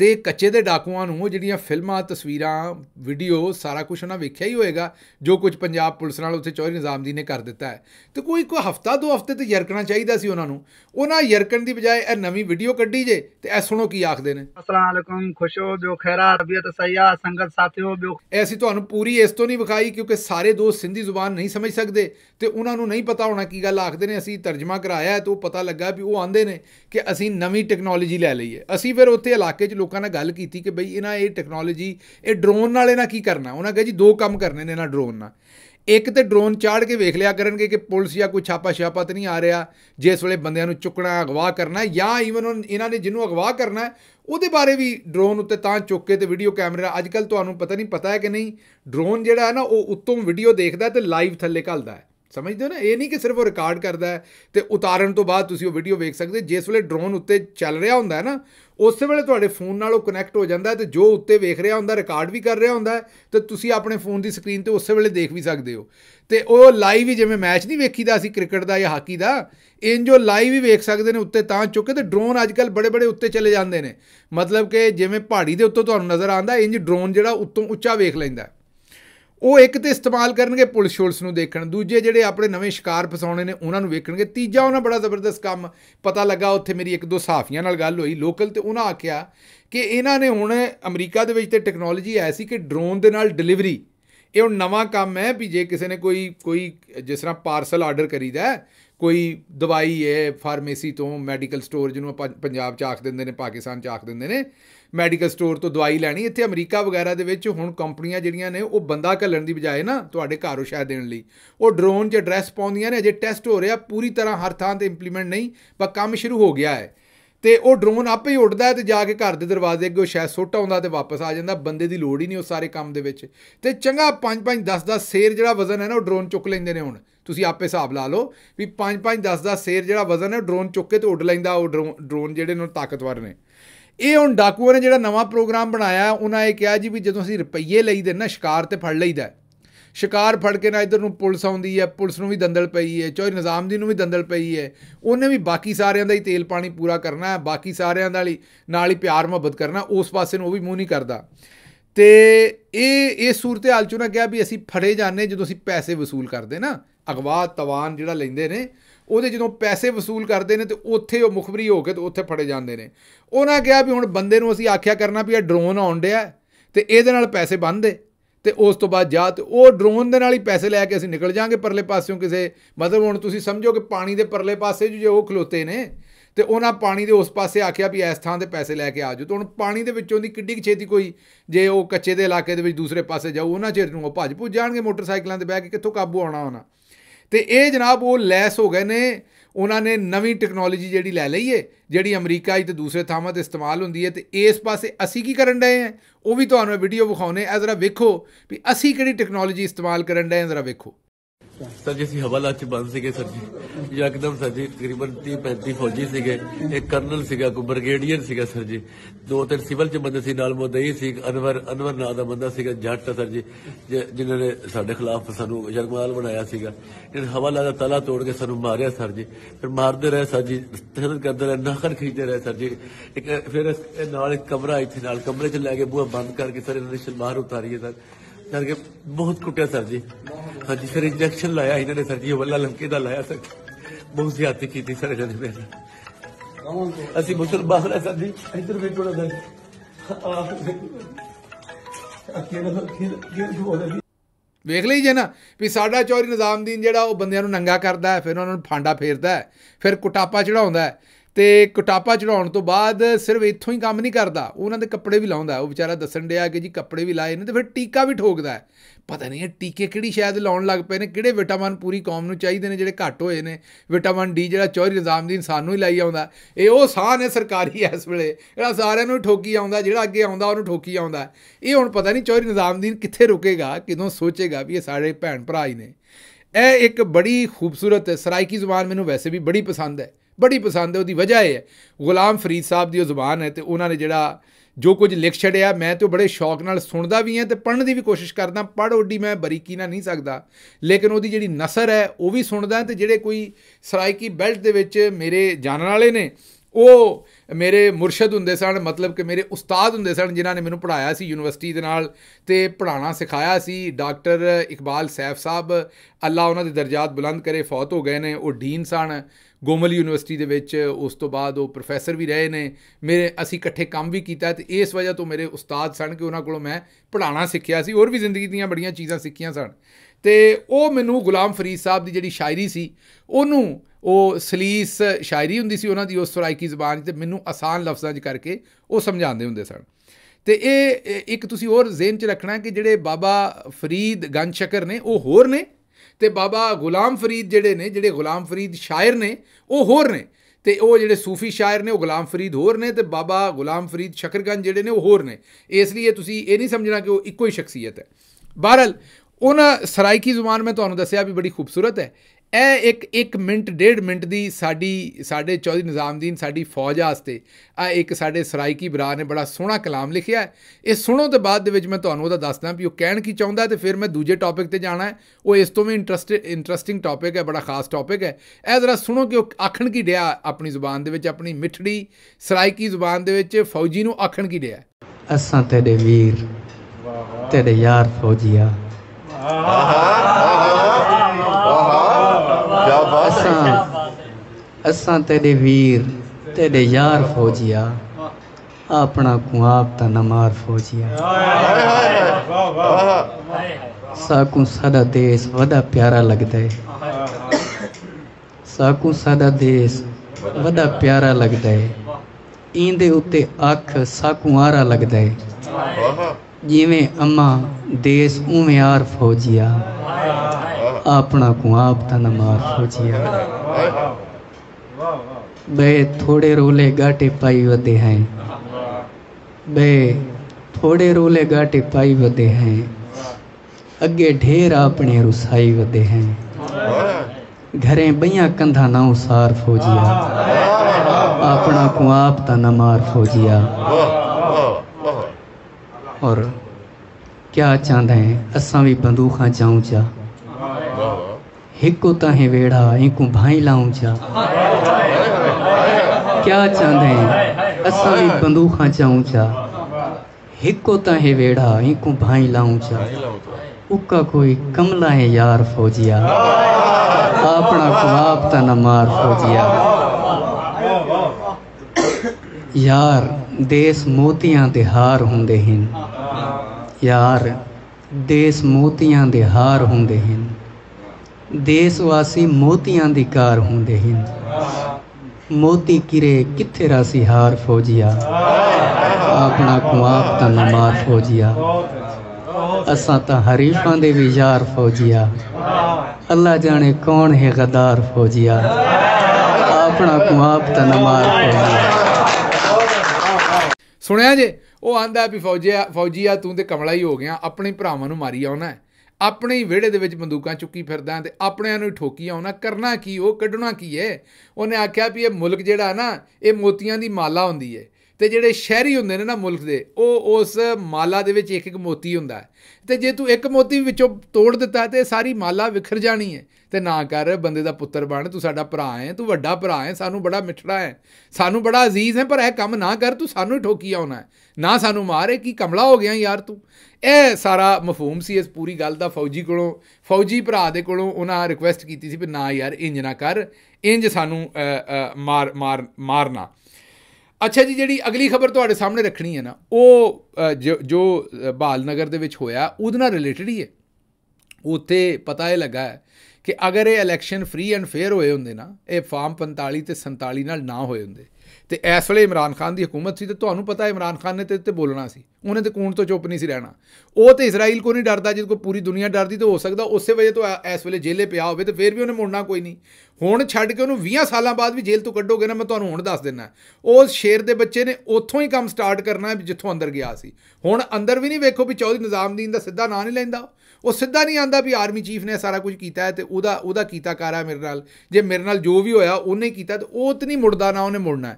ਤੇ ਕੱਚੇ ਦੇ ਡਾਕੂਆਂ ਨੂੰ ਜਿਹੜੀਆਂ ਫਿਲਮਾਂ ਤਸਵੀਰਾਂ ਵੀਡੀਓ ਸਾਰਾ ਕੁਝ ਉਹਨਾਂ ਵੇਖਿਆ ਹੀ ਹੋਏਗਾ ਜੋ ਕੁਝ ਪੰਜਾਬ ਪੁਲਿਸ ਨਾਲ ਉੱਥੇ ਚੌਧਰੀ ਨਿਜ਼ਾਮ ਦੀ ਨੇ ਕਰ ਦਿੱਤਾ ਹੈ ਤੇ ਕੋਈ ਕੋ ਹਫਤਾ ਦੋ ਹਫਤੇ ਤੇ ਯਰਕਣਾ ਚਾਹੀਦਾ ਸੀ ਉਹਨਾਂ ਨੂੰ ਉਹਨਾਂ ਯਰਕਣ ਦੀ ਬਜਾਏ ਇਹ ਨਵੀਂ ਵੀਡੀਓ ਕੱਢੀ ਜੇ ਤੇ ਇਹ ਸੁਣੋ ਕੀ ਆਖਦੇ ਨੇ ਅਸਲਾਮ ਅਲੈਕੁਮ ਹੋ ਜੋ ਖੈਰਾ ਰਬੀਤ ਸਈਆ ਸੰਗਤ ਸਾਥਿਓ ਬਿਓ ਐਸੀ ਤੁਹਾਨੂੰ ਪੂਰੀ ਇਸ ਤੋਂ ਨਹੀਂ ਵਿਖਾਈ ਕਿਉਂਕਿ ਸਾਰੇ ਦੋ ਸਿੰਧੀ ਜ਼ੁਬਾਨ ਨਹੀਂ ਸਮਝ ਸਕਦੇ ਤੇ ਉਹਨਾਂ ਨੂੰ ਨਹੀਂ ਪਤਾ ਹੋਣਾ ਕੀ ਗੱਲ ਆਖਦੇ ਨੇ ਅਸੀਂ ਤਰਜਮਾ ਕਰਾਇਆ ਤੇ ਉਹ ਪਤਾ ਲੱਗਾ ਵੀ ਉਹ ਆਂਦੇ ਨੇ ਕਿ ਅਸੀਂ ਨਵੀਂ ਟੈਕਨੋਲੋਜੀ ਲੈ ਲਈ ਹੈ ਅਸੀਂ ਫਿਰ ਉੱਥੇ ਇਲਾਕੇ 'ਚ ਲੋਕਾਂ ਨਾਲ ਗੱਲ ਕੀਤੀ ਕਿ ਬਈ ਇਹਨਾਂ ਇਹ ਟੈਕਨੋਲੋਜੀ ਇਹ ਡਰੋਨ ਨਾਲ ਇਹਨਾਂ ਕੀ ਕਰਨਾ ਉਹਨਾਂ ਕਹੇ ਜੀ ਦੋ ਕੰਮ ਕਰਨੇ ਨੇ ਇਹਨਾਂ ਡਰੋਨ ਨਾਲ ਇੱਕ ਤੇ ਡਰੋਨ ਚਾੜ ਕੇ ਵੇਖ ਲਿਆ ਕਰਨਗੇ ਕਿ ਪੁਲਿਸ ਜਾਂ ਕੋਈ ਛਾਪਾ ਛਾਪਾ ਤਾਂ ਨਹੀਂ ਆ ਰਿਹਾ ਜਿਸ ਵੇਲੇ ਬੰਦਿਆਂ ਨੂੰ ਚੁੱਕਣਾ ਅਗਵਾ ਕਰਨਾ ਜਾਂ ਇਵਨ ਇਹਨਾਂ ਨੇ ਜਿਹਨੂੰ ਅਗਵਾ ਕਰਨਾ ਉਹਦੇ ਬਾਰੇ ਵੀ ਡਰੋਨ ਉੱਤੇ ਤਾਂ ਚੁੱਕ ਕੇ ਤੇ ਵੀਡੀਓ ਕੈਮਰਾ ਅੱਜਕੱਲ ਤੁਹਾਨੂੰ ਪਤਾ ਨਹੀਂ ਪਤਾ ਹੈ ਕਿ ਨਹੀਂ ਡਰੋਨ ਜਿਹੜਾ ਹੈ ਨਾ ਉਹ ਉੱਤੋਂ ਵੀਡੀਓ ਦੇਖਦਾ ਤੇ ਲਾਈਵ ਥੱਲੇ ਘੱਲਦਾ ਹੈ ਸਮਝਦੇ ਹੋ ਨਾ ਇਹ ਨਹੀਂ ਕਿ ਸਿਰਫ ਉਹ ਰਿਕਾਰਡ ਕਰਦਾ ਹੈ ਤੇ ਉਤਾਰਨ ਤੋਂ ਬਾਅਦ ਤੁਸੀਂ ਉਹ ਵੀਡੀਓ ਵੇਖ ਸਕਦੇ ਜਿਸ ਵੇਲੇ ਡਰੋਨ ਉੱਤੇ ਚੱਲ ਰਿਹਾ ਹੁੰਦਾ ਹੈ ਨਾ ਉਸੇ ਵੇਲੇ ਤੁਹਾਡੇ ਫੋਨ ਨਾਲ ਉਹ ਕਨੈਕਟ ਹੋ ਜਾਂਦਾ ਤੇ ਜੋ ਉੱਤੇ ਵੇਖ ਰਿਹਾ ਹੁੰਦਾ ਰਿਕਾਰਡ ਵੀ ਕਰ ਰਿਹਾ ਹੁੰਦਾ ਤੇ ਤੁਸੀਂ ਆਪਣੇ ਫੋਨ ਦੀ ਸਕਰੀਨ ਤੇ ਉਸੇ ਵੇਲੇ ਦੇਖ ਵੀ ਸਕਦੇ ਹੋ ਤੇ ਉਹ ਲਾਈਵ ਹੀ ਜਿਵੇਂ ਮੈਚ ਨਹੀਂ ਵੇਖੀਦਾ ਅਸੀਂ ਕ੍ਰਿਕਟ ਦਾ ਜਾਂ ਹਾਕੀ ਦਾ ਜੋ ਲਾਈਵ ਹੀ ਵੇਖ ਸਕਦੇ ਨੇ ਉੱਤੇ ਤਾਂ ਚੁੱਕੇ ਤੇ ਡਰੋਨ ਅੱਜਕੱਲ ਬੜੇ ਬੜੇ ਉੱਤੇ ਚਲੇ ਜਾਂਦੇ ਨੇ ਮਤਲਬ ਕਿ ਜਿਵੇਂ ਪਹਾੜੀ ਦੇ ਉੱਤੋਂ ਤੁਹਾਨੂੰ ਨਜ਼ਰ ਆਉਂਦਾ ਇੰਜ ਡਰੋਨ ਜਿਹੜਾ ਉੱਤੋਂ ਉੱਚਾ ਵੇਖ ਲੈਂਦਾ ਉਹ ਇੱਕ ਤੇ ਇਸਤੇਮਾਲ ਕਰਨਗੇ ਪੁਲਿਸ ਸ਼ੋਲਸ ਨੂੰ ਦੇਖਣ ਦੂਜੇ ਜਿਹੜੇ ਆਪਣੇ ਨਵੇਂ ਸ਼ਿਕਾਰ ਫਸਾਉਣੇ ਨੇ ਉਹਨਾਂ ਨੂੰ ਵੇਖਣਗੇ ਤੀਜਾ ਉਹਨਾਂ ਬੜਾ ਜ਼ਬਰਦਸਤ ਕੰਮ ਪਤਾ ਲੱਗਾ ਉੱਥੇ ਮੇਰੀ ਇੱਕ ਦੋ ਸਾਫੀਆਂ ਨਾਲ ਗੱਲ ਹੋਈ ਲੋਕਲ ਤੇ ਉਹਨਾਂ ਆਖਿਆ ਕਿ ਇਹਨਾਂ ਨੇ ਹੁਣ ਅਮਰੀਕਾ ਦੇ ਵਿੱਚ ਤੇ ਟੈਕਨੋਲੋਜੀ ਆਈ ਸੀ ਕਿ ਡਰੋਨ ਦੇ ਨਾਲ ਡਿਲੀਵਰੀ ਇਹ ਹੁਣ ਨਵਾਂ ਕੰਮ ਹੈ ਵੀ ਜੇ ਕਿਸੇ ਨੇ ਕੋਈ ਕੋਈ ਜਿਸ ਤਰ੍ਹਾਂ ਪਾਰਸਲ ਆਰਡਰ ਕਰੀਦਾ ਕੋਈ ਦਵਾਈ ਹੈ ਫਾਰਮੇਸੀ ਤੋਂ ਮੈਡੀਕਲ ਸਟੋਰ ਜਿਹਨੂੰ ਆਪਾਂ ਪੰਜਾਬ ਚ ਆਖ ਦਿੰਦੇ ਨੇ ਪਾਕਿਸਤਾਨ ਚ ਆਖ ਦਿੰਦੇ ਨੇ ਮੈਡੀਕਲ ਸਟੋਰ ਤੋਂ ਦਵਾਈ ਲੈਣੀ ਇੱਥੇ ਅਮਰੀਕਾ ਵਗੈਰਾ ਦੇ ਵਿੱਚ ਹੁਣ ਕੰਪਨੀਆਂ ਜਿਹੜੀਆਂ ਨੇ ਉਹ ਬੰਦਾ ਘੱਲਣ ਦੀ ਬਜਾਏ ਨਾ ਤੁਹਾਡੇ ਘਰੋਂ ਸ਼ਾਇਦ ਦੇਣ ਲਈ ਉਹ ਡਰੋਨ 'ਚ ਐਡਰੈਸ ਪਾਉਂਦੀਆਂ ਨੇ ਅਜੇ ਟੈਸਟ ਹੋ ਰਿਹਾ ਪੂਰੀ ਤਰ੍ਹਾਂ ਹਰ ਥਾਂ ਤੇ ਇੰਪਲੀਮੈਂਟ ਨਹੀਂ ਪਰ ਕੰਮ ਸ਼ੁਰੂ ਹੋ ਗਿਆ ਹੈ ਤੇ ਉਹ ਡਰੋਨ ਆਪੇ ਹੀ ਉੱਡਦਾ ਹੈ ਤੇ ਜਾ ਕੇ ਘਰ ਦੇ ਦਰਵਾਜ਼ੇ ਅੱਗੇ ਸ਼ਾਇਦ ਸੁੱਟ ਆਉਂਦਾ ਤੇ ਵਾਪਸ ਆ ਜਾਂਦਾ ਬੰਦੇ ਦੀ ਲੋੜ ਹੀ ਨਹੀਂ ਉਹ ਸਾਰੇ ਕੰਮ ਦੇ ਵਿੱਚ ਤੇ ਚੰਗਾ 5 5 10 10 ਸੇਰ ਜਿਹੜਾ ਵਜ਼ਨ ਹੈ ਨਾ ਉਹ ਡਰੋਨ ਚੁੱਕ ਲੈਂਦੇ ਨੇ ਹੁਣ ਤੁਸੀਂ ਆਪੇ ਹਿਸਾਬ ਲਾ ਲਓ ਵੀ 5 5 10 10 ਸੇਰ ਜਿਹੜਾ ਵਜ਼ਨ ਹੈ ਡਰੋਨ ਚੁੱਕ ਕੇ ਤੇ ਉੱਡ ਲੈਂਦਾ ਉਹ ਡਰੋਨ ਜਿਹੜੇ ਨੂੰ ਤਾਕਤਵਰ ਨੇ ਇਹ ਹੁਣ ਡਾਕੂਆਂ ਨੇ ਜਿਹੜਾ ਨਵਾਂ ਪ੍ਰੋਗਰਾਮ ਬਣਾਇਆ ਉਹਨਾਂ ਇਹ ਕਿਹਾ ਜੀ ਵੀ ਜਦੋਂ ਅਸੀਂ ਰੁਪਈਏ ਲਈਦੇ ਨਾ ਸ਼ਿਕਾਰ ਤੇ ਫੜ ਲਈਦਾ ਸ਼ਿਕਾਰ ਫੜ ਕੇ ਨਾ ਇਧਰ ਨੂੰ ਪੁਲਿਸ ਆਉਂਦੀ ਹੈ ਪੁਲਿਸ ਨੂੰ ਵੀ ਦੰਦਲ ਪਈ ਹੈ ਚੋਈ ਨਿਜ਼ਾਮਦੀਨ ਨੂੰ ਵੀ ਦੰਦਲ ਪਈ ਹੈ ਉਹਨੇ ਵੀ ਬਾਕੀ ਸਾਰਿਆਂ ਦਾ ਹੀ ਤੇਲ ਪਾਣੀ ਪੂਰਾ ਕਰਨਾ ਹੈ ਬਾਕੀ ਸਾਰਿਆਂ ਦਾ ਨਾਲ ਹੀ ਪਿਆਰ ਮੁਹੱਬਤ ਕਰਨਾ ਉਸ ਪਾਸੇ ਨੂੰ ਉਹ ਵੀ ਮੂੰਹ ਨਹੀਂ ਕਰਦਾ ਤੇ ਇਹ ਇਹ ਸੂਰਤ ਹਾਲ ਚੋਂ ਨਾ ਕਿਹਾ ਵੀ ਅਸੀਂ ਫੜੇ ਜਾਂਦੇ ਜਦੋਂ ਅਸੀਂ ਪੈਸੇ ਵਸੂਲ ਕਰਦੇ ਨਾ ਅਗਵਾ ਤਵਾਨ ਜਿਹੜਾ ਲੈਂਦੇ ਨੇ ਉਹਦੇ ਜਦੋਂ ਪੈਸੇ ਵਸੂਲ ਕਰਦੇ ਨੇ ਤੇ ਉੱਥੇ ਉਹ ਮੁਖਬਰੀ ਹੋ ਕੇ ਤੇ ਉੱਥੇ ਫੜੇ ਜਾਂਦੇ ਨੇ ਉਹਨਾਂ ਕਿਹਾ ਵੀ ਹੁਣ ਬੰਦੇ ਨੂੰ ਅਸੀਂ ਆਖਿਆ ਕਰਨਾ ਵੀ ਇਹ ਡਰੋਨ ਆਉਣ ਡਿਆ ਤੇ ਇਹਦੇ ਨਾਲ ਪੈਸੇ ਬੰਦੇ ਤੇ ਉਸ ਤੋਂ ਬਾਅਦ ਜਾ ਤੇ ਉਹ ਡਰੋਨ ਦੇ ਨਾਲ ਹੀ ਪੈਸੇ ਲੈ ਕੇ ਅਸੀਂ ਨਿਕਲ ਜਾਾਂਗੇ ਪਰਲੇ ਪਾਸਿਓਂ ਕਿਸੇ ਮਤਲਬ ਹੁਣ ਤੁਸੀਂ ਸਮਝੋ ਕਿ ਪਾਣੀ ਦੇ ਪਰਲੇ ਪਾਸੇ ਜੇ ਉਹ ਖਲੋਤੇ ਨੇ ਤੇ ਉਹਨਾਂ ਪਾਣੀ ਦੇ ਉਸ ਪਾਸੇ ਆਖਿਆ ਵੀ ਇਸ ਥਾਂ ਤੇ ਪੈਸੇ ਲੈ ਕੇ ਆਜੋ ਤੇ ਹੁਣ ਪਾਣੀ ਦੇ ਵਿੱਚੋਂ ਦੀ ਕਿੱਡੀ ਕਿ ਛੇਤੀ ਕੋਈ ਜੇ ਉਹ ਕੱਚੇ ਦੇ ਇਲਾਕੇ ਦੇ ਵਿੱਚ ਦੂਸਰੇ ਪਾਸੇ ਜਾਊ ਉਹਨਾਂ ਚਿਰ ਨੂੰ ਉਹ ਭੱਜ ਭੁੱਜ ਜਾਣਗੇ ਮੋਟਰਸਾਈਕਲਾਂ ਤੇ ਬਹਿ ਕੇ ਕਿੱਥੋਂ ਕਾਬੂ ਆਉਣਾ ਉਹਨਾਂ ਤੇ ਇਹ ਜਨਾਬ ਉਹ ਲੈਸ ਹੋ ਗਏ ਨੇ ਉਹਨਾਂ ਨੇ ਨਵੀਂ ਟੈਕਨੋਲੋਜੀ ਜਿਹੜੀ ਲੈ ਲਈ ਏ ਜਿਹੜੀ ਅਮਰੀਕਾ 'ਚ ਤੇ ਦੂਸਰੇ ਥਾਵਾਂ ਤੇ ਇਸਤੇਮਾਲ ਹੁੰਦੀ ਏ ਤੇ ਇਸ ਪਾਸੇ ਅਸੀਂ ਕੀ ਕਰਨ ਡਏ ਆ ਉਹ ਵੀ ਤੁਹਾਨੂੰ ਵੀਡੀਓ ਵਿਖਾਉਨੇ ਆ ਜ਼ਰਾ ਵੇਖੋ ਵੀ ਅਸੀਂ ਕਿਹੜੀ ਟੈਕਨੋਲੋਜੀ ਇਸਤੇਮਾਲ ਕਰਨ ਡਏ ਆ ਜ਼ਰਾ ਵੇਖੋ ਸਰ ਜੀ ਅਸੀਂ ਹਵਾਲਾ ਚ ਬੰਦ ਸੀਗੇ ਸਰ ਜੀ ਯਕਦਮ ਸਰ ਜੀ ਤਕਰੀਬਨ 30 35 ਫੌਜੀ ਸੀਗੇ ਇੱਕ ਕਰਨਲ ਸੀਗਾ ਕੋ ਬ੍ਰਿਗੇਡੀਅਰ ਸੀਗਾ ਸਰ ਜੀ ਦੋ ਤਿੰਨ ਸਿਵਲ ਚ ਬੰਦੇ ਸੀ ਨਾਲ ਮੋਦਈ ਸੀ ਅਨਵਰ ਅਨਵਰ ਨਾਮ ਦਾ ਬੰਦਾ ਸੀਗਾ ਜੱਟ ਸਰ ਜੀ ਜਿਨ੍ਹਾਂ ਨੇ ਸਾਡੇ ਖਿਲਾਫ ਸਾਨੂੰ ਜਰਮਾਲ ਬਣਾਇਆ ਸੀਗਾ ਇਹ ਹਵਾਲਾ ਦਾ ਤਲਾ ਤੋੜ ਕੇ ਸਾਨੂੰ ਮਾਰਿਆ ਸਰ ਜੀ ਫਿਰ ਮਾਰਦੇ ਰਹੇ ਸਰ ਜੀ ਤਹਿਰ ਕਰਦੇ ਰਹੇ ਨਖਰ ਖਿੱਚਦੇ ਰਹੇ ਸਰ ਜੀ ਇੱਕ ਫਿਰ ਨਾਲ ਇੱਕ ਕਮਰਾ ਇੱਥੇ ਨਾਲ ਕਮਰੇ ਚ ਲੈ ਕੇ ਬੂਹਾ ਬੰਦ ਕਰਕੇ ਸਰ ਇਹਨਾਂ ਨੇ ਸ਼ਲਵਾਰ ਉਤਾਰੀਏ ਸਰ ਕੇ ਬਹੁਤ ਕੁੱਟਿਆ ਸਰ ਜੀ ਹਾਂਜੀ ਫਿਰ ਇੰਜੈਕਸ਼ਨ ਲਾਇਆ ਇਹਨਾਂ ਨੇ ਸਰ ਜੀ ਵੱਲਾ ਲੰਕੇ ਦਾ ਲਾਇਆ ਸਰ ਬਹੁਤ ਜ਼ਿਆਦਤੀ ਕੀਤੀ ਸਰ ਇਹਨਾਂ ਨੇ ਮੇਰੇ ਅਸੀਂ ਮੁਸਲਮਾਨ ਬਾਹਰ ਸਰ ਜੀ ਇੱਧਰ ਵੀ ਥੋੜਾ ਸਰ ਵੇਖ ਲਈ ਜੇ ਨਾ ਵੀ ਸਾਡਾ ਚੌਰੀ ਨਿਜ਼ਾਮਦੀਨ ਜਿਹੜਾ ਉਹ ਬੰਦਿਆਂ ਨੂੰ ਨੰਗਾ ਕਰਦਾ ਹੈ ਫਿਰ ਉਹਨਾਂ ਨੂੰ ਫਾਂਡਾ ਫੇਰਦਾ ਹੈ ਫਿਰ ਕੁਟਾਪਾ ਚੜਾਉਂਦਾ ਹੈ ਤੇ ਕੁਟਾਪਾ ਚੜਾਉਣ ਤੋਂ ਬਾਅਦ ਸਿਰਫ ਇੱਥੋਂ ਹੀ ਕੰਮ ਨਹੀਂ ਕਰਦਾ ਉਹਨਾਂ ਦੇ ਕੱਪੜੇ ਵੀ ਲਾਉਂਦਾ ਉਹ ਵਿਚਾਰਾ ਦੱਸਣ ਡਿਆ ਕਿ ਜੀ ਕੱਪੜੇ ਵੀ ਲਾਏ ਨੇ ਤੇ ਫਿਰ ਟੀਕਾ ਵੀ ਠੋਕਦਾ ਹੈ ਪਤਾ ਨਹੀਂ ਇਹ ਟੀਕੇ ਕਿਹੜੀ ਸ਼ਾਇਦ ਲਾਉਣ ਲੱਗ ਪਏ ਨੇ ਕਿਹੜੇ ਵਿਟਾਮਿਨ ਪੂਰੀ ਕੌਮ ਨੂੰ ਚਾਹੀਦੇ ਨੇ ਜਿਹੜੇ ਘੱਟ ਹੋਏ ਨੇ ਵਿਟਾਮਿਨ ਡੀ ਜਿਹੜਾ ਚੌਰੀ ਨਿਜ਼ਾਮ ਦੀ ਇਨਸਾਨ ਨੂੰ ਹੀ ਲਾਈ ਆਉਂਦਾ ਇਹ ਉਹ ਸਾਹ ਨੇ ਸਰਕਾਰੀ ਇਸ ਵੇਲੇ ਜਿਹੜਾ ਸਾਰਿਆਂ ਨੂੰ ਠੋਕੀ ਆਉਂਦਾ ਜਿਹੜਾ ਅੱਗੇ ਆਉਂਦਾ ਉਹਨੂੰ ਠੋਕੀ ਆਉਂਦਾ ਇਹ ਹੁਣ ਪਤਾ ਨਹੀਂ ਚੌਰੀ ਨਿਜ਼ਾਮ ਦੀ ਕਿੱਥੇ ਰੁਕੇਗਾ ਕਿਦੋਂ ਸੋਚੇਗਾ ਵੀ ਇਹ ਸਾਡੇ ਭੈਣ ਭਰਾ ਹੀ ਨੇ ਇਹ ਇੱਕ ਬੜੀ ਖੂਬਸੂਰਤ ਸਰਾਇਕੀ ਜ਼ੁਬਾਨ ਮੈਨੂੰ ਵੈਸੇ ਵੀ ਬੜੀ ਪਸੰਦ ਹੈ ਬੜੀ ਪਸੰਦ ਹੈ ਉਹਦੀ ਵਜ੍ਹਾ ਇਹ ਹੈ ਗੁਲਾਮ ਫਰੀਦ ਸਾਹਿਬ ਦੀ ਉਹ ਜ਼ੁਬਾਨ ਹੈ ਤੇ ਉਹਨਾਂ ਨੇ ਜਿਹੜਾ ਜੋ ਕੁਝ ਲਿਖ ਛੜਿਆ ਮੈਂ ਤੇ ਬੜੇ ਸ਼ੌਕ ਨਾਲ ਸੁਣਦਾ ਵੀ ਹਾਂ ਤੇ ਪੜਨ ਦੀ ਵੀ ਕੋਸ਼ਿਸ਼ ਕਰਦਾ ਪੜ ਓਡੀ ਮੈਂ ਬਰੀਕੀ ਨਾਲ ਨਹੀਂ ਸਕਦਾ ਲੇਕਿਨ ਉਹਦੀ ਜਿਹੜੀ ਨਸਰ ਹੈ ਉਹ ਵੀ ਸੁਣਦਾ ਤੇ ਜਿਹੜੇ ਕੋਈ ਸਰਾਇਕੀ ਬੈਲਟ ਦੇ ਵਿੱਚ ਮੇਰੇ ਜਾਣਨ ਵਾਲੇ ਨੇ ਉਹ ਮੇਰੇ ਮੁਰਸ਼ਦ ਹੁੰਦੇ ਸਨ ਮਤਲਬ ਕਿ ਮੇਰੇ ਉਸਤਾਦ ਹੁੰਦੇ ਸਨ ਜਿਨ੍ਹਾਂ ਨੇ ਮੈਨੂੰ ਪੜਾਇਆ ਸੀ ਯੂਨੀਵਰਸਿਟੀ ਦੇ ਨਾਲ ਤੇ ਪੜਾਉਣਾ ਸਿਖਾਇਆ ਸੀ ਡਾਕਟਰ ਇਕਬਾਲ ਸੈਫ ਸਾਹਿਬ ਅੱਲਾ ਉਹਨਾਂ ਦੇ ਦਰਜਾਤ ਬੁਲੰਦ ਕਰੇ ਫੌਤ ਹੋ ਗਏ ਨੇ ਉਹ ਡੀਨ ਸਨ ਗੋਮਲ ਯੂਨੀਵਰਸਿਟੀ ਦੇ ਵਿੱਚ ਉਸ ਤੋਂ ਬਾਅਦ ਉਹ ਪ੍ਰੋਫੈਸਰ ਵੀ ਰਹੇ ਨੇ ਮੇਰੇ ਅਸੀਂ ਇਕੱਠੇ ਕੰਮ ਵੀ ਕੀਤਾ ਤੇ ਇਸ ਵਜ੍ਹਾ ਤੋਂ ਮੇਰੇ ਉਸਤਾਦ ਸਨ ਕਿ ਉਹਨਾਂ ਕੋਲੋਂ ਮੈਂ ਪੜਾਉਣਾ ਸਿੱਖਿਆ ਸੀ ਹੋਰ ਵੀ ਜ਼ਿੰਦਗੀ ਦੀਆਂ ਬੜੀਆਂ ਚੀਜ਼ਾਂ ਸਿੱਖੀਆਂ ਸਨ ਤੇ ਉਹ ਮੈਨੂੰ ਗੁਲਾਮ ਫਰੀਦ ਸਾਹਿਬ ਦੀ ਜਿਹੜੀ ਸ਼ਾਇਰੀ ਸੀ ਉਹਨੂੰ ਉਹ ਸਲੀਸ ਸ਼ਾਇਰੀ ਹੁੰਦੀ ਸੀ ਉਹਨਾਂ ਦੀ ਉਸ ਸਰਾਇਕੀ ਜ਼ਬਾਨ ਤੇ ਮੈਨੂੰ ਆਸਾਨ ਲਫ਼ਜ਼ਾਂ 'ਚ ਕਰਕੇ ਉਹ ਸਮਝਾਉਂਦੇ ਹੁੰਦੇ ਸਨ ਤੇ ਇਹ ਇੱਕ ਤੁਸੀਂ ਹੋਰ ਜ਼ੇਨ 'ਚ ਰੱਖਣਾ ਕਿ ਜਿਹੜੇ ਬਾਬਾ ਫਰੀਦ ਗੰਜ ਨੇ ਉਹ ਹੋਰ ਨੇ ਤੇ ਬਾਬਾ ਗੁਲਾਮ ਫਰੀਦ ਜਿਹੜੇ ਨੇ ਜਿਹੜੇ ਗੁਲਾਮ ਫਰੀਦ ਸ਼ਾਇਰ ਨੇ ਉਹ ਹੋਰ ਨੇ ਤੇ ਉਹ ਜਿਹੜੇ ਸੂਫੀ ਸ਼ਾਇਰ ਨੇ ਉਹ ਗੁਲਾਮ ਫਰੀਦ ਹੋਰ ਨੇ ਤੇ ਬਾਬਾ ਗੁਲਾਮ ਫਰੀਦ ਸ਼ਕਰਗੰਜ ਜਿਹੜੇ ਨੇ ਉਹ ਹੋਰ ਨੇ ਇਸ ਲਈ ਤੁਸੀਂ ਇਹ ਨਹੀਂ ਸਮਝਣਾ ਕਿ ਉਹ ਇੱਕੋ ਹੀ ਸ਼ਖਸੀਅਤ ਹੈ ਬਹਰਲ ਉਹਨਾਂ ਸਰਾਇਕੀ ਜ਼ੁਬਾਨ ਮੈਂ ਤੁਹਾਨੂੰ ਦੱਸਿਆ ਵੀ ਬੜੀ ਖੂਬਸੂਰਤ ਹੈ ਇਹ ਇੱਕ ਇੱਕ ਮਿੰਟ ਡੇਢ ਮਿੰਟ ਦੀ ਸਾਡੀ ਸਾਡੇ ਚੌਧਰੀ ਨਿਜ਼ਾਮਦੀਨ ਸਾਡੀ ਫੌਜ ਆਸਤੇ ਆ ਇੱਕ ਸਾਡੇ ਸਰਾਇਕੀ ਬਰਾ ਨੇ ਬੜਾ ਸੋਹਣਾ ਕਲਾਮ ਲਿਖਿਆ ਇਹ ਸੁਣੋ ਤੇ ਬਾਅਦ ਦੇ ਵਿੱਚ ਮੈਂ ਤੁਹਾਨੂੰ ਉਹਦਾ ਦੱਸਦਾ ਵੀ ਉਹ ਕਹਿਣ ਕੀ ਚਾਹੁੰਦਾ ਤੇ ਫਿਰ ਮੈਂ ਦੂਜੇ ਟੌਪਿਕ ਤੇ ਜਾਣਾ ਉਹ ਇਸ ਤੋਂ ਵੀ ਇੰਟਰਸਟਿਡ ਇੰਟਰਸਟਿੰਗ ਟੌਪਿਕ ਹੈ ਬੜਾ ਖਾਸ ਟੌਪਿਕ ਹੈ ਇਹ ਜ਼ਰਾ ਸੁਣੋ ਕਿ ਉਹ ਆਖਣ ਕੀ ਡਿਆ ਆਪਣੀ ਜ਼ੁਬਾਨ ਦੇ ਵਿੱਚ ਆਪਣੀ ਮਿੱਠੜੀ ਸਰਾਇਕੀ ਜ਼ੁਬਾਨ ਦੇ ਵਿੱਚ ਫੌਜੀ ਨੂੰ ਆਖਣ ਕੀ ਡਿਆ ਅਸਾਂ ਤੇਰੇ ਵੀਰ ਤੇਰੇ ਯਾਰ ਫੌਜੀਆ ਆਹਾ ਆਹਾ ਆਹਾ ਕਿਆ ਬਾਤ ਅਸਾਂ ਤੇਰੇ ਵੀਰ ਤੇਰੇ ਯਾਰ ਫੌਜੀਆ ਆਪਣਾ ਕੁਆਬ ਤਾਂ ਨਮਾਰ ਫੌਜੀਆ ਹਾਏ ਹਾਏ ਵਾਹ ਵਾਹ ਸਾਕੂ ਸਾਡਾ ਦੇਸ਼ ਵਦਾ ਪਿਆਰਾ ਲੱਗਦਾ ਹੈ ਸਾਕੂ ਸਾਡਾ ਦੇਸ਼ ਵਦਾ ਪਿਆਰਾ ਲੱਗਦਾ ਹੈ ਇਹਦੇ ਉੱਤੇ ਅੱਖ ਸਾਕੂ ਆਰਾ ਲੱਗਦਾ ਹੈ ਜਿਵੇਂ ਅਮਾ ਦੇਸ਼ ਉਵੇਂ ਆਰ ਫੌਜੀਆ ਆਪਣਾ ਕੋ ਆਪ ਤਾਂ ਨਾ ਮਾਫ ਹੋ ਜੀ ਵਾਹ ਵਾਹ ਬੇ ਥੋੜੇ ਰੋਲੇ ਗਾਟੇ ਪਾਈ ਵਦੇ ਹੈ ਬੇ ਥੋੜੇ ਰੋਲੇ ਗਾਟੇ ਪਾਈ ਵਦੇ ਹੈ ਅੱਗੇ ਢੇਰ ਆਪਣੇ ਰੁਸਾਈ ਵਦੇ ਹੈ ਘਰੇ ਬਈਆਂ ਕੰਧਾ ਨਾ ਉਸਾਰ ਫੋਜੀਆ ਆਪਣਾ ਕੋ ਆਪ ਤਾਂ ਨਾ ਮਾਰ ਫੋਜੀਆ ਔਰ ਕਿਆ ਹੈ ਅਸਾਂ ਵੀ ਬੰਦੂਖਾਂ ਚਾਉਂ ਚਾ हिकु ताहें वेड़ा हिकु भाई लाऊं जा क्या चाहते हैं असा भी बंदूखा चाहूँ जा हिको ताहें वेड़ा हिकु भाई लाऊं जा उका कोई कमला है यार फौजिया अपना ख्वाब ता न मार फौजिया ਯਾਰ ਦੇਸ ਮੋਤੀਆਂ ਦੇ ਹਾਰ ਹੁੰਦੇ ਹਨ ਯਾਰ ਦੇਸ ਮੋਤੀਆਂ ਦੇ ਹਾਰ ਹੁੰਦੇ ਹਨ ਦੇਸ ਵਾਸੀ ਮੋਤੀਆਂ ਦੀ ਕਾਰ ਹੁੰਦੇ ਹਨ ਮੋਤੀ ਕਿਰੇ ਕਿੱਥੇ ਰਾਸੀ ਹਾਰ ਫੌਜੀਆ ਆਪਣਾ ਕੁਆਪ ਤਾਂ ਨਮਾਰ ਫੌਜੀਆ ਅਸਾਂ ਤਾਂ ਹਰੀਫਾਂ ਦੇ ਵੀ ਯਾਰ ਫੌਜੀਆ ਅੱਲਾ ਜਾਣੇ ਕੌਣ ਹੈ ਗਦਾਰ ਫੌਜੀਆ ਆਪਣਾ ਕੁਆਪ ਤਾਂ ਨਮਾਰ ਫੌਜੀਆ ਸੁਣਿਆ ਜੇ ਉਹ ਆਂਦਾ ਵੀ ਫੌਜੀਆ ਫੌਜੀਆ ਤੂੰ ਤੇ ਕਮਲਾ ਹੀ ਹੋ ਗਿਆ ਆਪਣੇ ਭਰਾਵਾਂ ਨੂੰ ਮਾਰੀ ਆਉਣਾ ਆਪਣੇ ਹੀ ਵਿਹੜੇ ਦੇ ਵਿੱਚ ਬੰਦੂਕਾਂ ਚੁੱਕੀ ਫਿਰਦਾ ਤੇ ਆਪਣਿਆਂ ਨੂੰ ਹੀ ਠੋਕੀ ਆਉਣਾ ਕਰਨਾ ਕੀ ਉਹ ਕੱਢਣਾ ਕੀ ਹੈ ਉਹਨੇ ਆਖਿਆ ਵੀ ਇਹ ਮੁਲਕ ਜਿਹੜਾ ਨਾ ਇਹ ਮੋਤੀਆਂ ਦੀ ਮਾਲਾ ਹੁੰਦੀ ਹੈ ਤੇ ਜਿਹੜੇ ਸ਼ਹਿਰੀ ਹੁੰਦੇ ਨੇ ਨਾ ਮੁਲਕ ਦੇ ਉਹ ਉਸ ਮਾਲਾ ਦੇ ਵਿੱਚ ਇੱਕ ਇੱਕ ਮੋਤੀ ਹੁੰਦਾ ਤੇ ਜੇ ਤੂੰ ਇੱਕ ਮੋਤੀ ਵਿੱਚੋਂ ਤੋੜ ਦਿੱਤਾ ਤੇ ਸਾਰੀ ਮਾਲਾ ਵਿਖਰ ਜਾਣੀ ਹੈ ਤੇ ਨਾ ਕਰ ਬੰਦੇ ਦਾ ਪੁੱਤਰ ਬਣ ਤੂੰ ਸਾਡਾ ਭਰਾ ਹੈ ਤੂੰ ਵੱਡਾ ਭਰਾ ਹੈ ਸਾਨੂੰ ਬੜਾ ਮਿੱਠੜਾ ਹੈ ਸਾਨੂੰ ਬੜਾ ਅਜ਼ੀਜ਼ ਹੈ ਪਰ ਇਹ ਕੰਮ ਨਾ ਕਰ ਤੂੰ ਸਾਨੂੰ ਹੀ ਠੋਕੀ ਆਉਣਾ ਨਾ ਸਾਨੂੰ ਮਾਰੇ ਕੀ ਕਮਲਾ ਹੋ ਗਿਆ ਯਾਰ ਤੂੰ ਇਹ ਸਾਰਾ ਮਫਹੂਮ ਸੀ ਇਸ ਪੂਰੀ ਗੱਲ ਦਾ ਫੌਜੀ ਕੋਲੋਂ ਫੌਜੀ ਭਰਾ ਦੇ ਕੋਲੋਂ ਉਹਨਾਂ ਰਿਕੁਐਸਟ ਕੀਤੀ ਸੀ ਵੀ ਨਾ ਯਾਰ ਇੰਜ ਨਾ ਕਰ ਇੰਜ ਸਾਨੂੰ ਮਾਰ ਮਾਰ ਮਾਰਨਾ ਅੱਛਾ ਜੀ ਜਿਹੜੀ ਅਗਲੀ ਖਬਰ ਤੁਹਾਡੇ ਸਾਹਮਣੇ ਰੱਖਣੀ ਹੈ ਨਾ ਉਹ ਜੋ ਬਾਲਨਗਰ ਦੇ ਵਿੱਚ ਹੋਇਆ ਉਹਦੇ ਨਾਲ ਰਿਲੇਟਡ ਹੀ ਹੈ ਉੱਥੇ ਪਤਾ ਇਹ ਲੱਗਾ ਹੈ ਕਿ ਅਗਰ ਇਹ ਇਲੈਕਸ਼ਨ ਫ੍ਰੀ ਐਂਡ ਫੇਅਰ ਹੋਏ ਹੁੰਦੇ ਨਾ ਇਹ ਫਾਰਮ 45 ਤੇ 47 ਨਾਲ ਨਾ ਹੋਏ ਹੁੰਦੇ ਤੇ ਇਸ ਵੇਲੇ ਇਮਰਾਨ ਖਾਨ ਦੀ ਹਕੂਮਤ ਸੀ ਤੇ ਤੁਹਾਨੂੰ ਪਤਾ ਹੈ ਇਮਰਾਨ ਖਾਨ ਨੇ ਤੇ ਉੱਤੇ ਬੋਲਣਾ ਸੀ ਉਹਨੇ ਤੇ ਕੂਣ ਤੋਂ ਚੁੱਪ ਨਹੀਂ ਸੀ ਰਹਿਣਾ ਉਹ ਤੇ ਇਜ਼ਰਾਈਲ ਕੋ ਨਹੀਂ ਡਰਦਾ ਜਿਸ ਕੋ ਪੂਰੀ ਦੁਨੀਆ ਡਰਦੀ ਤੇ ਹੋ ਸਕਦਾ ਉਸੇ ਵਜ੍ਹਾ ਤੋਂ ਇਸ ਵੇਲੇ ਜੇਲੇ ਪਿਆ ਹੋਵੇ ਤੇ ਫੇਰ ਵੀ ਉਹਨੇ ਮੁੜਨਾ ਕੋਈ ਨਹੀਂ ਹੁਣ ਛੱਡ ਕੇ ਉਹਨੂੰ 20 ਸਾਲਾਂ ਬਾਅਦ ਵੀ ਜੇਲ੍ਹ ਤੋਂ ਕੱਢੋਗੇ ਨਾ ਮੈਂ ਤੁਹਾਨੂੰ ਹੁਣ ਦੱਸ ਦਿੰਨਾ ਉਹ ਸ਼ੇਰ ਦੇ ਬੱਚੇ ਨੇ ਉੱਥੋਂ ਹੀ ਕੰਮ ਸਟਾਰਟ ਕਰਨਾ ਜਿੱਥੋਂ ਅੰਦਰ ਗਿਆ ਸੀ ਹੁਣ ਅੰਦਰ ਵੀ ਨਹੀਂ ਵੇਖੋ ਵੀ ਚੌਧਰੀ ਨਿਜ਼ਾਮਦੀਨ ਦਾ ਸਿੱਧਾ ਨਾਂ ਨਹੀਂ ਲੈਂਦਾ ਉਹ ਸਿੱਧਾ ਨਹੀਂ ਆਂਦਾ ਵੀ ਆਰਮੀ ਚੀਫ ਨੇ ਸਾਰਾ ਕੁਝ ਕੀਤਾ ਹੈ ਤੇ ਉਹਦਾ ਉਹਦਾ ਕੀਤਾ ਕਾਰਾ ਮੇਰੇ ਨਾਲ ਜੇ ਮੇਰੇ ਨਾਲ ਜੋ ਵੀ ਹੋਇਆ ਉਹਨੇ ਕੀਤਾ ਤੇ ਉਹ ਨਹੀਂ ਮੁੜਦਾ ਨਾ ਉਹਨੇ ਮੁੜਨਾ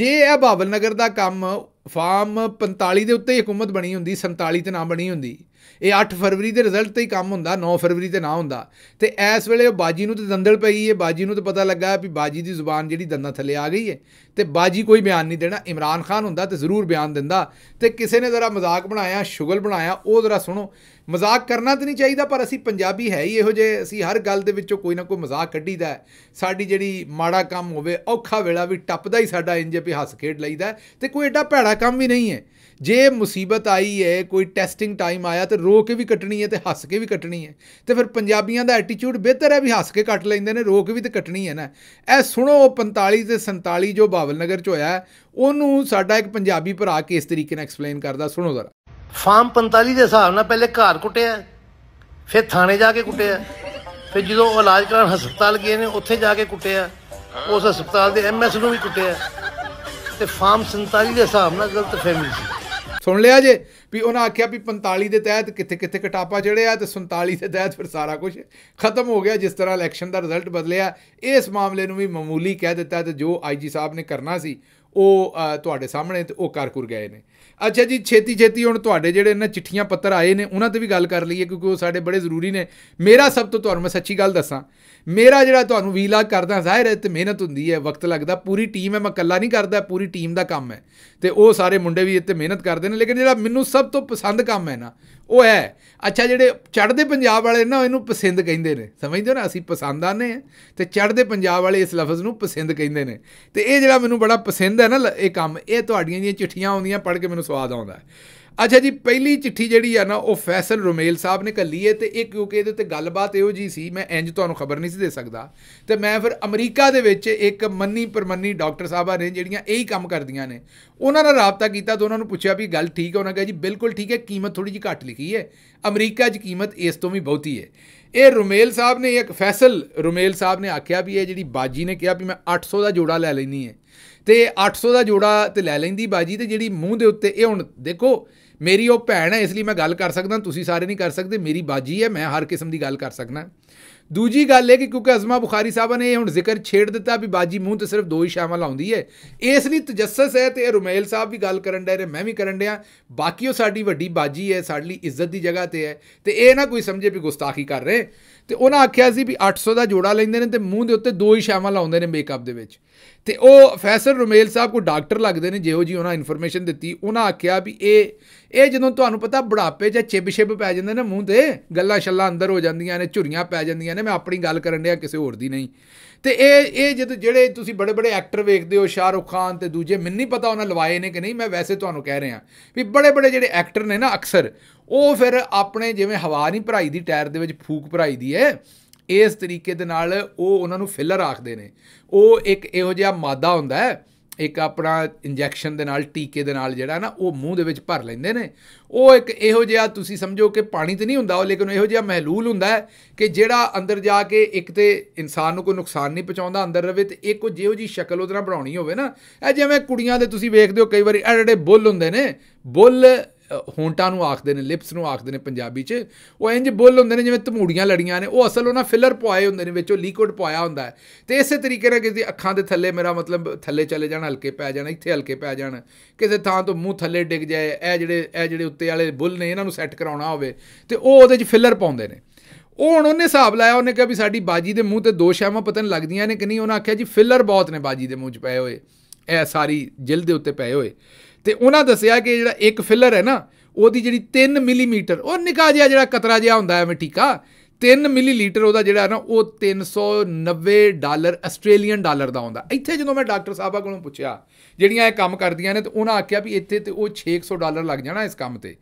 ਜੇ ਇਹ ਬਾਬਲ ਨਗਰ ਦਾ ਕੰਮ ਫਾਰਮ 45 ਦੇ ਉੱਤੇ ਹੀ ਹਕੂਮਤ ਬਣੀ ਹੁੰਦੀ 47 ਤੇ ਨਾ ਬਣੀ ਹੁੰਦੀ ਇਹ 8 ਫਰਵਰੀ ਦੇ ਰਿਜ਼ਲਟ ਤੇ ਹੀ ਕੰਮ ਹੁੰਦਾ 9 ਫਰਵਰੀ ਤੇ ਨਾ ਹੁੰਦਾ ਤੇ ਇਸ ਵੇਲੇ ਉਹ ਬਾਜੀ ਨੂੰ ਤੇ ਦੰਦਲ ਪਈ ਹੈ ਬਾਜੀ ਨੂੰ ਤੇ ਪਤਾ ਲੱਗਾ ਵੀ ਬਾਜੀ ਦੀ ਜ਼ੁਬਾਨ ਜਿਹੜੀ ਦੰਦਾਂ ਥੱਲੇ ਆ ਗਈ ਹੈ ਤੇ ਬਾਜੀ ਕੋਈ ਬਿਆਨ ਨਹੀਂ ਦੇਣਾ ਇਮਰਾਨ ਖਾਨ ਹੁੰਦਾ ਤੇ ਜ਼ਰੂਰ ਬਿਆਨ ਦਿੰਦਾ ਤੇ ਕਿਸੇ ਨੇ ਜ਼ਰਾ ਮਜ਼ਾਕ ਬਣਾਇਆ ਸ਼ੁਗਲ ਬਣਾਇਆ ਉਹ ਜ਼ਰਾ ਸੁਣੋ ਮਜ਼ਾਕ ਕਰਨਾ ਤੇ ਨਹੀਂ ਚਾਹੀਦਾ ਪਰ ਅਸੀਂ ਪੰਜਾਬੀ ਹੈ ਹੀ ਇਹੋ ਜੇ ਅਸੀਂ ਹਰ ਗੱਲ ਦੇ ਵਿੱਚੋਂ ਕੋਈ ਨਾ ਕੋਈ ਮਜ਼ਾਕ ਕੱਢੀਦਾ ਸਾਡੀ ਜਿਹੜੀ ਮਾੜਾ ਕੰਮ ਹੋਵੇ ਔਖਾ ਵੇਲਾ ਵੀ ਟੱਪਦਾ ਹੀ ਸਾਡਾ ਇੰਜ ਵੀ ਹੱਸ ਖੇਡ ਲਈਦਾ ਤੇ ਕੋਈ ਐਡਾ ਭੈੜਾ ਕੰਮ ਵੀ ਨਹੀਂ ਹੈ ਜੇ ਮੁਸੀਬਤ ਆਈ ਹੈ ਕੋਈ ਟੈਸਟਿੰਗ ਟਾਈਮ ਆਇਆ ਤੇ ਰੋ ਕੇ ਵੀ ਕੱਟਣੀ ਹੈ ਤੇ ਹੱਸ ਕੇ ਵੀ ਕੱਟਣੀ ਹੈ ਤੇ ਫਿਰ ਪੰਜਾਬੀਆਂ ਦਾ ਐਟੀਟਿਊਡ ਬਿਹਤਰ ਹੈ ਵੀ ਹੱਸ ਕੇ ਕੱਟ ਲੈਂਦੇ ਨੇ ਰੋ ਕੇ ਵੀ ਤੇ ਕੱਟਣੀ ਹੈ ਨਾ ਇਹ ਸੁਣੋ 45 ਤੇ 47 ਜੋ ਬਾਵਲਨਗਰ ਨਗਰ ਚ ਹੋਇਆ ਉਹਨੂੰ ਸਾਡਾ ਇੱਕ ਪੰਜਾਬੀ ਭਰਾ ਕਿਸ ਤਰੀਕੇ ਨਾਲ ਐਕਸਪਲੇਨ ਕਰਦਾ ਸੁਣੋ ਜ਼ਰਾ ਫਾਰਮ 45 ਦੇ ਹਿਸਾਬ ਨਾਲ ਪਹਿਲੇ ਘਰ ਕੁੱਟਿਆ ਫਿਰ ਥਾਣੇ ਜਾ ਕੇ ਕੁੱਟਿਆ ਫਿਰ ਜਦੋਂ ਇਲਾਜ ਕਰਨ ਹਸਪਤਾਲ ਗਏ ਨੇ ਉੱਥੇ ਜਾ ਕੇ ਕੁੱਟਿਆ ਉਸ ਹਸਪਤਾਲ ਦੇ ਐਮਐਸ ਨੂੰ ਵੀ ਕੁੱਟਿਆ ਤੇ ਫਾਰਮ 47 ਦੇ ਹਿਸਾਬ ਨਾਲ ਗਲਤ ਫਹਿਮੀ ਸੀ ਸੁਣ ਲਿਆ ਜੇ ਵੀ ਉਹਨਾਂ ਆਖਿਆ ਵੀ 45 ਦੇ ਤਹਿਤ ਕਿੱਥੇ ਕਿੱਥੇ ਕਟਾਪਾ ਚੜਿਆ ਤੇ 47 ਦੇ ਤਹਿਤ ਫਿਰ ਸਾਰਾ ਕੁਝ ਖਤਮ ਹੋ ਗਿਆ ਜਿਸ ਤਰ੍ਹਾਂ ਇਲੈਕਸ਼ਨ ਦਾ ਰਿਜ਼ਲਟ ਬਦਲਿਆ ਇਸ ਮਾਮਲੇ ਨੂੰ ਵੀ ਮਾਮੂਲੀ ਕਹਿ ਦਿੱਤਾ ਤੇ ਜੋ ਆਈਜੀ ਸਾਹਿਬ ਨੇ ਕਰਨਾ ਸੀ ਉਹ ਤੁਹਾਡੇ ਸਾਹਮਣੇ ਤੇ ਉਹ ਕਰ ਕੁਰ ਗਏ ਨੇ ਅੱਛਾ ਜੀ ਛੇਤੀ ਛੇਤੀ ਹੁਣ ਤੁਹਾਡੇ ਜਿਹੜੇ ਇਹਨਾਂ ਚਿੱਠੀਆਂ ਪੱਤਰ ਆਏ ਨੇ ਉਹਨਾਂ ਤੇ ਵੀ ਗੱਲ ਕਰ ਲਈਏ ਕਿਉਂਕਿ ਉਹ ਸਾਡੇ ਬੜੇ ਜ਼ਰੂਰੀ ਨੇ ਮੇਰਾ ਸਭ ਤੋਂ ਤੁਹਾਨੂੰ ਮੈਂ ਸੱਚੀ ਗੱਲ ਦੱਸਾਂ ਮੇਰਾ ਜਿਹੜਾ ਤੁਹਾਨੂੰ ਵੀ ਲਾਗ ਕਰਦਾ ਜ਼ਾਹਿਰ ਹੈ ਤੇ ਮਿਹਨਤ ਹੁੰਦੀ ਹੈ ਵਕਤ ਲੱਗਦਾ ਪੂਰੀ ਟੀਮ ਹੈ ਮੈਂ ਇਕੱਲਾ ਨਹੀਂ ਕਰਦਾ ਪੂਰੀ ਟੀਮ ਦਾ ਕੰਮ ਹੈ ਤੇ ਉਹ ਸਾਰੇ ਮੁੰਡੇ ਵੀ ਇੱਥੇ ਮਿਹਨਤ ਕਰਦੇ ਨੇ ਲੇਕਿਨ ਜਿਹੜਾ ਮੈਨੂੰ ਸਭ ਤੋਂ ਪਸੰਦ ਕੰਮ ਹੈ ਨਾ ਉਹ ਹੈ ਅੱਛਾ ਜਿਹੜੇ ਚੜ੍ਹਦੇ ਪੰਜਾਬ ਵਾਲੇ ਨਾ ਇਹਨੂੰ ਪਸੰਦ ਕਹਿੰਦੇ ਨੇ ਸਮਝਦੇ ਹੋ ਨਾ ਅਸੀਂ ਪਸੰਦ ਆਨੇ ਆ ਤੇ ਚੜ੍ਹਦੇ ਪੰਜਾਬ ਵਾਲੇ ਇਸ ਲਫ਼ਜ਼ ਨੂੰ ਪਸੰਦ ਕਹਿੰਦੇ ਨੇ ਤੇ ਇਹ ਜਿਹੜਾ ਮੈਨੂੰ ਬੜਾ ਪਸੰਦ ਹੈ ਨਾ ਇਹ ਕੰਮ ਇਹ ਤੁਹਾਡੀਆਂ ਜਿਹੜੀਆਂ ਚਿੱਠੀਆਂ ਆਉਂਦੀਆਂ ਪੜ੍ਹ ਕੇ ਮੈਨੂੰ ਸਵਾਦ ਆਉਂਦਾ ਹੈ ਅੱਛਾ ਜੀ ਪਹਿਲੀ ਚਿੱਠੀ ਜਿਹੜੀ ਆ ਨਾ ਉਹ ਫੈਸਲ ਰੁਮੇਲ ਸਾਹਿਬ ਨੇ ਕੱਲੀ ਹੈ ਤੇ ਇਹ ਕਿਉਂਕਿ ਇਹਦੇ ਤੇ ਗੱਲਬਾਤ ਇਹੋ ਜੀ ਸੀ ਮੈਂ ਇੰਜ ਤੁਹਾਨੂੰ ਖਬਰ ਨਹੀਂ ਸੀ ਦੇ ਸਕਦਾ ਤੇ ਮੈਂ ਫਿਰ ਅਮਰੀਕਾ ਦੇ ਵਿੱਚ ਇੱਕ ਮੰਨੀ ਪਰਮੰਨੀ ਡਾਕਟਰ ਸਾਹਿਬਾ ਨੇ ਜਿਹੜੀਆਂ ਇਹੀ ਕੰਮ ਕਰਦੀਆਂ ਨੇ ਉਹਨਾਂ ਨਾਲ ਰਾਬਤਾ ਕੀਤਾ ਤੇ ਉਹਨਾਂ ਨੂੰ ਪੁੱਛਿਆ ਵੀ ਗੱਲ ਠੀਕ ਹੈ ਉਹਨਾਂ ਕਹੇ ਜੀ ਬਿਲਕੁਲ ਠੀਕ ਹੈ ਕੀਮਤ ਥੋੜੀ ਜਿਹੀ ਘੱਟ ਲਿਖੀ ਹੈ ਅਮਰੀਕਾ 'ਚ ਕੀਮਤ ਇਸ ਤੋਂ ਵੀ ਬਹੁਤੀ ਹੈ ਇਹ ਰੁਮੇਲ ਸਾਹਿਬ ਨੇ ਇੱਕ ਫੈਸਲ ਰੁਮੇਲ ਸਾਹਿਬ ਨੇ ਆਖਿਆ ਵੀ ਇਹ ਜਿਹੜੀ ਬਾਜੀ ਨੇ ਕਿਹਾ ਵੀ ਮੈਂ 800 ਦਾ ਜੋੜਾ ਲੈ ਲੈਣੀ ਹੈ ਤੇ 800 ਦਾ ਜੋੜਾ ਤੇ ਲੈ ਲੈਂਦੀ ਬਾਜੀ ਤੇ ਜਿਹੜੀ ਮੂੰਹ ਦੇ ਉੱਤੇ ਇਹ ਹੁਣ ਦੇਖੋ ਮੇਰੀ ਉਹ ਭੈਣ ਹੈ ਇਸ ਲਈ ਮੈਂ ਗੱਲ ਕਰ ਸਕਦਾ ਤੁਸੀਂ ਸਾਰੇ ਨਹੀਂ ਕਰ ਸਕਦੇ ਮੇਰੀ ਬਾਜੀ ਹੈ ਮੈਂ ਹਰ ਕਿਸਮ ਦੀ ਗੱਲ ਕਰ ਸਕਦਾ ਦੂਜੀ ਗੱਲ ਹੈ ਕਿ ਕਿਉਂਕਿ ਅਜ਼ਮਾ ਬੁਖਾਰੀ ਸਾਹਿਬ ਨੇ ਹੁਣ ਜ਼ਿਕਰ ਛੇੜ ਦਿੱਤਾ ਵੀ ਬਾਜੀ ਮੂੰਹ ਤੇ ਸਿਰਫ ਦੋ ਹੀ ਸ਼ਾਮਲ ਆਉਂਦੀ ਹੈ ਇਸ ਲਈ ਤਜੱਸਸ ਹੈ ਤੇ ਰੁਮੇਲ ਸਾਹਿਬ ਵੀ ਗੱਲ ਕਰਨ ਦੇ ਰਹੇ ਮੈਂ ਵੀ ਕਰਨ ਡਿਆ ਬਾਕੀ ਉਹ ਸਾਡੀ ਵੱਡੀ ਬਾਜੀ ਹੈ ਸਾਡੀ ਇੱਜ਼ਤ ਦੀ ਜਗ੍ਹਾ ਤੇ ਹੈ ਤੇ ਇਹ ਨਾ ਕੋਈ ਸਮਝੇ ਵੀ ਗੁਸਤਾਖੀ ਕਰ ਰਹੇ ਤੇ ਉਹਨਾਂ ਆਖਿਆ ਸੀ ਵੀ 800 ਦਾ ਜੋੜਾ ਲੈਂਦੇ ਨੇ ਤੇ ਮੂੰਹ ਦੇ ਉੱਤੇ ਦੋ ਹੀ ਸ਼ਾਵਾਂ ਲਾਉਂਦੇ ਨੇ ਮੇਕਅਪ ਦੇ ਵਿੱਚ ਤੇ ਉਹ ਫੈਸਲ ਰੁਮੇਲ ਸਾਹਿਬ ਕੋ ਡਾਕਟਰ ਲੱਗਦੇ ਨੇ ਜਿਹੋ ਜੀ ਉਹਨਾਂ ਇਨਫੋਰਮੇਸ਼ਨ ਦਿੱਤੀ ਉਹਨਾਂ ਆਖਿਆ ਵੀ ਇਹ ਇਹ ਜਦੋਂ ਤੁਹਾਨੂੰ ਪਤਾ ਬੁਢਾਪੇ 'ਚ ਚਿਬ-ਛਿਬ ਪੈ ਜਾਂਦੇ ਨੇ ਮੂੰਹ ਤੇ ਗੱਲਾਂ ਛੱਲਾ ਅੰਦਰ ਹੋ ਜਾਂਦੀਆਂ ਨੇ ਝੁਰੀਆਂ ਪੈ ਜਾਂਦੀਆਂ ਨੇ ਮੈਂ ਆਪਣੀ ਗੱਲ ਕਰਨ ਡਿਆ ਕਿਸੇ ਹੋਰ ਦੀ ਨਹੀਂ ਤੇ ਇਹ ਇਹ ਜਦ ਜਿਹੜੇ ਤੁਸੀਂ ਬੜੇ ਬੜੇ ਐਕਟਰ ਵੇਖਦੇ ਹੋ ਸ਼ਾਹਰੁਖ ਖਾਨ ਤੇ ਦੂਜੇ ਮੈਨੂੰ ਨਹੀਂ ਪਤਾ ਉਹਨਾਂ ਲਵਾਏ ਨੇ ਕਿ ਨਹੀਂ ਮੈਂ ਵੈਸੇ ਤੁਹਾਨੂੰ ਕਹਿ ਰਿਹਾ ਵੀ ਬੜੇ ਬੜੇ ਜਿਹੜੇ ਐਕਟਰ ਨੇ ਨਾ ਅਕਸਰ ਉਹ ਫਿਰ ਆਪਣੇ ਜਿਵੇਂ ਹਵਾ ਨਹੀਂ ਭਰਾਈ ਦੀ ਟਾਇਰ ਦੇ ਵਿੱਚ ਫੂਕ ਭਰਾਈ ਦੀ ਹੈ ਇਸ ਤਰੀਕੇ ਦੇ ਨਾਲ ਉਹ ਉਹਨਾਂ ਨੂੰ ਫਿਲਰ ਆਖਦੇ ਨੇ ਉਹ ਇੱਕ ਇਹੋ ਜਿਹਾ ਮਾਦਾ ਹੁੰਦਾ ਹੈ ਇੱਕ ਆਪਣਾ ਇੰਜੈਕਸ਼ਨ ਦੇ ਨਾਲ ਟੀਕੇ ਦੇ ਨਾਲ ਜਿਹੜਾ ਨਾ ਉਹ ਮੂੰਹ ਦੇ ਵਿੱਚ ਭਰ ਲੈਂਦੇ ਨੇ ਉਹ ਇੱਕ ਇਹੋ ਜਿਹਾ ਤੁਸੀਂ ਸਮਝੋ ਕਿ ਪਾਣੀ ਤੇ ਨਹੀਂ ਹੁੰਦਾ ਉਹ ਲੇਕਿਨ ਇਹੋ ਜਿਹਾ ਮਹਿਲੂਲ ਹੁੰਦਾ ਹੈ ਕਿ ਜਿਹੜਾ ਅੰਦਰ ਜਾ ਕੇ ਇੱਕ ਤੇ ਇਨਸਾਨ ਨੂੰ ਕੋਈ ਨੁਕਸਾਨ ਨਹੀਂ ਪਹੁੰਚਾਉਂਦਾ ਅੰਦਰ ਰਵੇ ਤੇ ਇੱਕ ਉਹ ਜਿਹੋ ਜੀ ਸ਼ਕਲ ਉਹਦਾ ਬਣਾਉਣੀ ਹੋਵੇ ਨਾ ਇਹ ਜਿਵੇਂ ਕੁੜੀਆਂ ਦੇ ਤੁਸੀਂ ਵੇਖਦੇ ਹੋ ਕਈ ਵਾਰੀ ਐਡੇ ਬੁੱਲ ਹੁੰਦੇ ਨੇ ਬੁੱਲ ਹੋਂਟਾਂ ਨੂੰ ਆਖਦੇ ਨੇ ਲਿਪਸ ਨੂੰ ਆਖਦੇ ਨੇ ਪੰਜਾਬੀ 'ਚ ਉਹ ਇੰਜ ਬੁੱਲ ਹੁੰਦੇ ਨੇ ਜਿਵੇਂ ਤਮੂੜੀਆਂ ਲੜੀਆਂ ਨੇ ਉਹ ਅਸਲ ਉਹਨਾਂ ਫਿਲਰ ਪਵਾਏ ਹੁੰਦੇ ਨੇ ਵਿੱਚੋਂ ਲਿਕਵਿਡ ਪਵਾਇਆ ਹੁੰਦਾ ਹੈ ਤੇ ਇਸੇ ਤਰੀਕੇ ਨਾਲ ਕਿਸੇ ਅੱਖਾਂ ਦੇ ਥੱਲੇ ਮੇਰਾ ਮਤਲਬ ਥੱਲੇ ਚਲੇ ਜਾਣ ਹਲਕੇ ਪੈ ਜਾਣਾ ਇੱਥੇ ਹਲਕੇ ਪੈ ਜਾਣ ਕਿਸੇ ਥਾਂ ਤੋਂ ਮੂੰਹ ਥੱਲੇ ਡਿੱਗ ਜਾਏ ਇਹ ਜਿਹੜੇ ਇਹ ਜਿਹੜੇ ਉੱਤੇ ਵਾਲੇ ਬੁੱਲ ਨੇ ਇਹਨਾਂ ਨੂੰ ਸੈੱਟ ਕਰਾਉਣਾ ਹੋਵੇ ਤੇ ਉਹ ਉਹਦੇ 'ਚ ਫਿਲਰ ਪਾਉਂਦੇ ਨੇ ਉਹ ਹੁਣ ਉਹਨੇ ਹਿਸਾਬ ਲਾਇਆ ਉਹਨੇ ਕਿਹਾ ਵੀ ਸਾਡੀ ਬਾਜੀ ਦੇ ਮੂੰਹ ਤੇ ਦੋ ਸ਼ਾਮਾਂ ਪਤਨ ਲੱਗਦੀਆਂ ਨੇ ਕਿ ਨਹੀਂ ਉਹਨਾਂ ਆਖਿਆ ਜੀ ਫਿਲਰ ਬਹੁਤ ਨੇ ਬਾਜੀ ਦੇ ਮੂੰਹ 'ਚ ਪਏ ਹੋਏ ਇਹ ਸਾਰੀ ਜਿਲਦ ਦੇ ਉੱਤੇ ਪਏ ਹੋਏ ਤੇ ਉਹਨਾਂ ਦੱਸਿਆ ਕਿ ਜਿਹੜਾ ਇੱਕ ਫਿਲਰ ਹੈ ਨਾ ਉਹਦੀ ਜਿਹੜੀ 3 ਮਿਲੀਮੀਟਰ ਉਹ ਨਿਕਾ ਜਿਹਾ ਜਿਹੜਾ ਕਤਰਾ ਜਿਹਾ ਹੁੰਦਾ ਹੈ ਟੀਕਾ 3 ਮਿਲੀਲੀਟਰ ਉਹਦਾ ਜਿਹੜਾ ਨਾ ਉਹ 390 ਡਾਲਰ ਆਸਟ੍ਰੇਲੀਅਨ ਡਾਲਰ ਦਾ ਹੁੰਦਾ ਇੱਥੇ ਜਦੋਂ ਮੈਂ ਡਾਕਟਰ ਸਾਹਿਬਾ ਕੋਲੋਂ ਪੁੱਛਿਆ ਜਿਹੜੀਆਂ ਇਹ ਕੰਮ ਕਰਦੀਆਂ ਨੇ ਤੇ ਉਹਨਾਂ ਆਖਿਆ ਵੀ ਇੱਥੇ ਤੇ ਉਹ 600 ਡਾਲਰ ਲੱਗ ਜਾਣਾ ਇਸ ਕੰਮ ਤੇ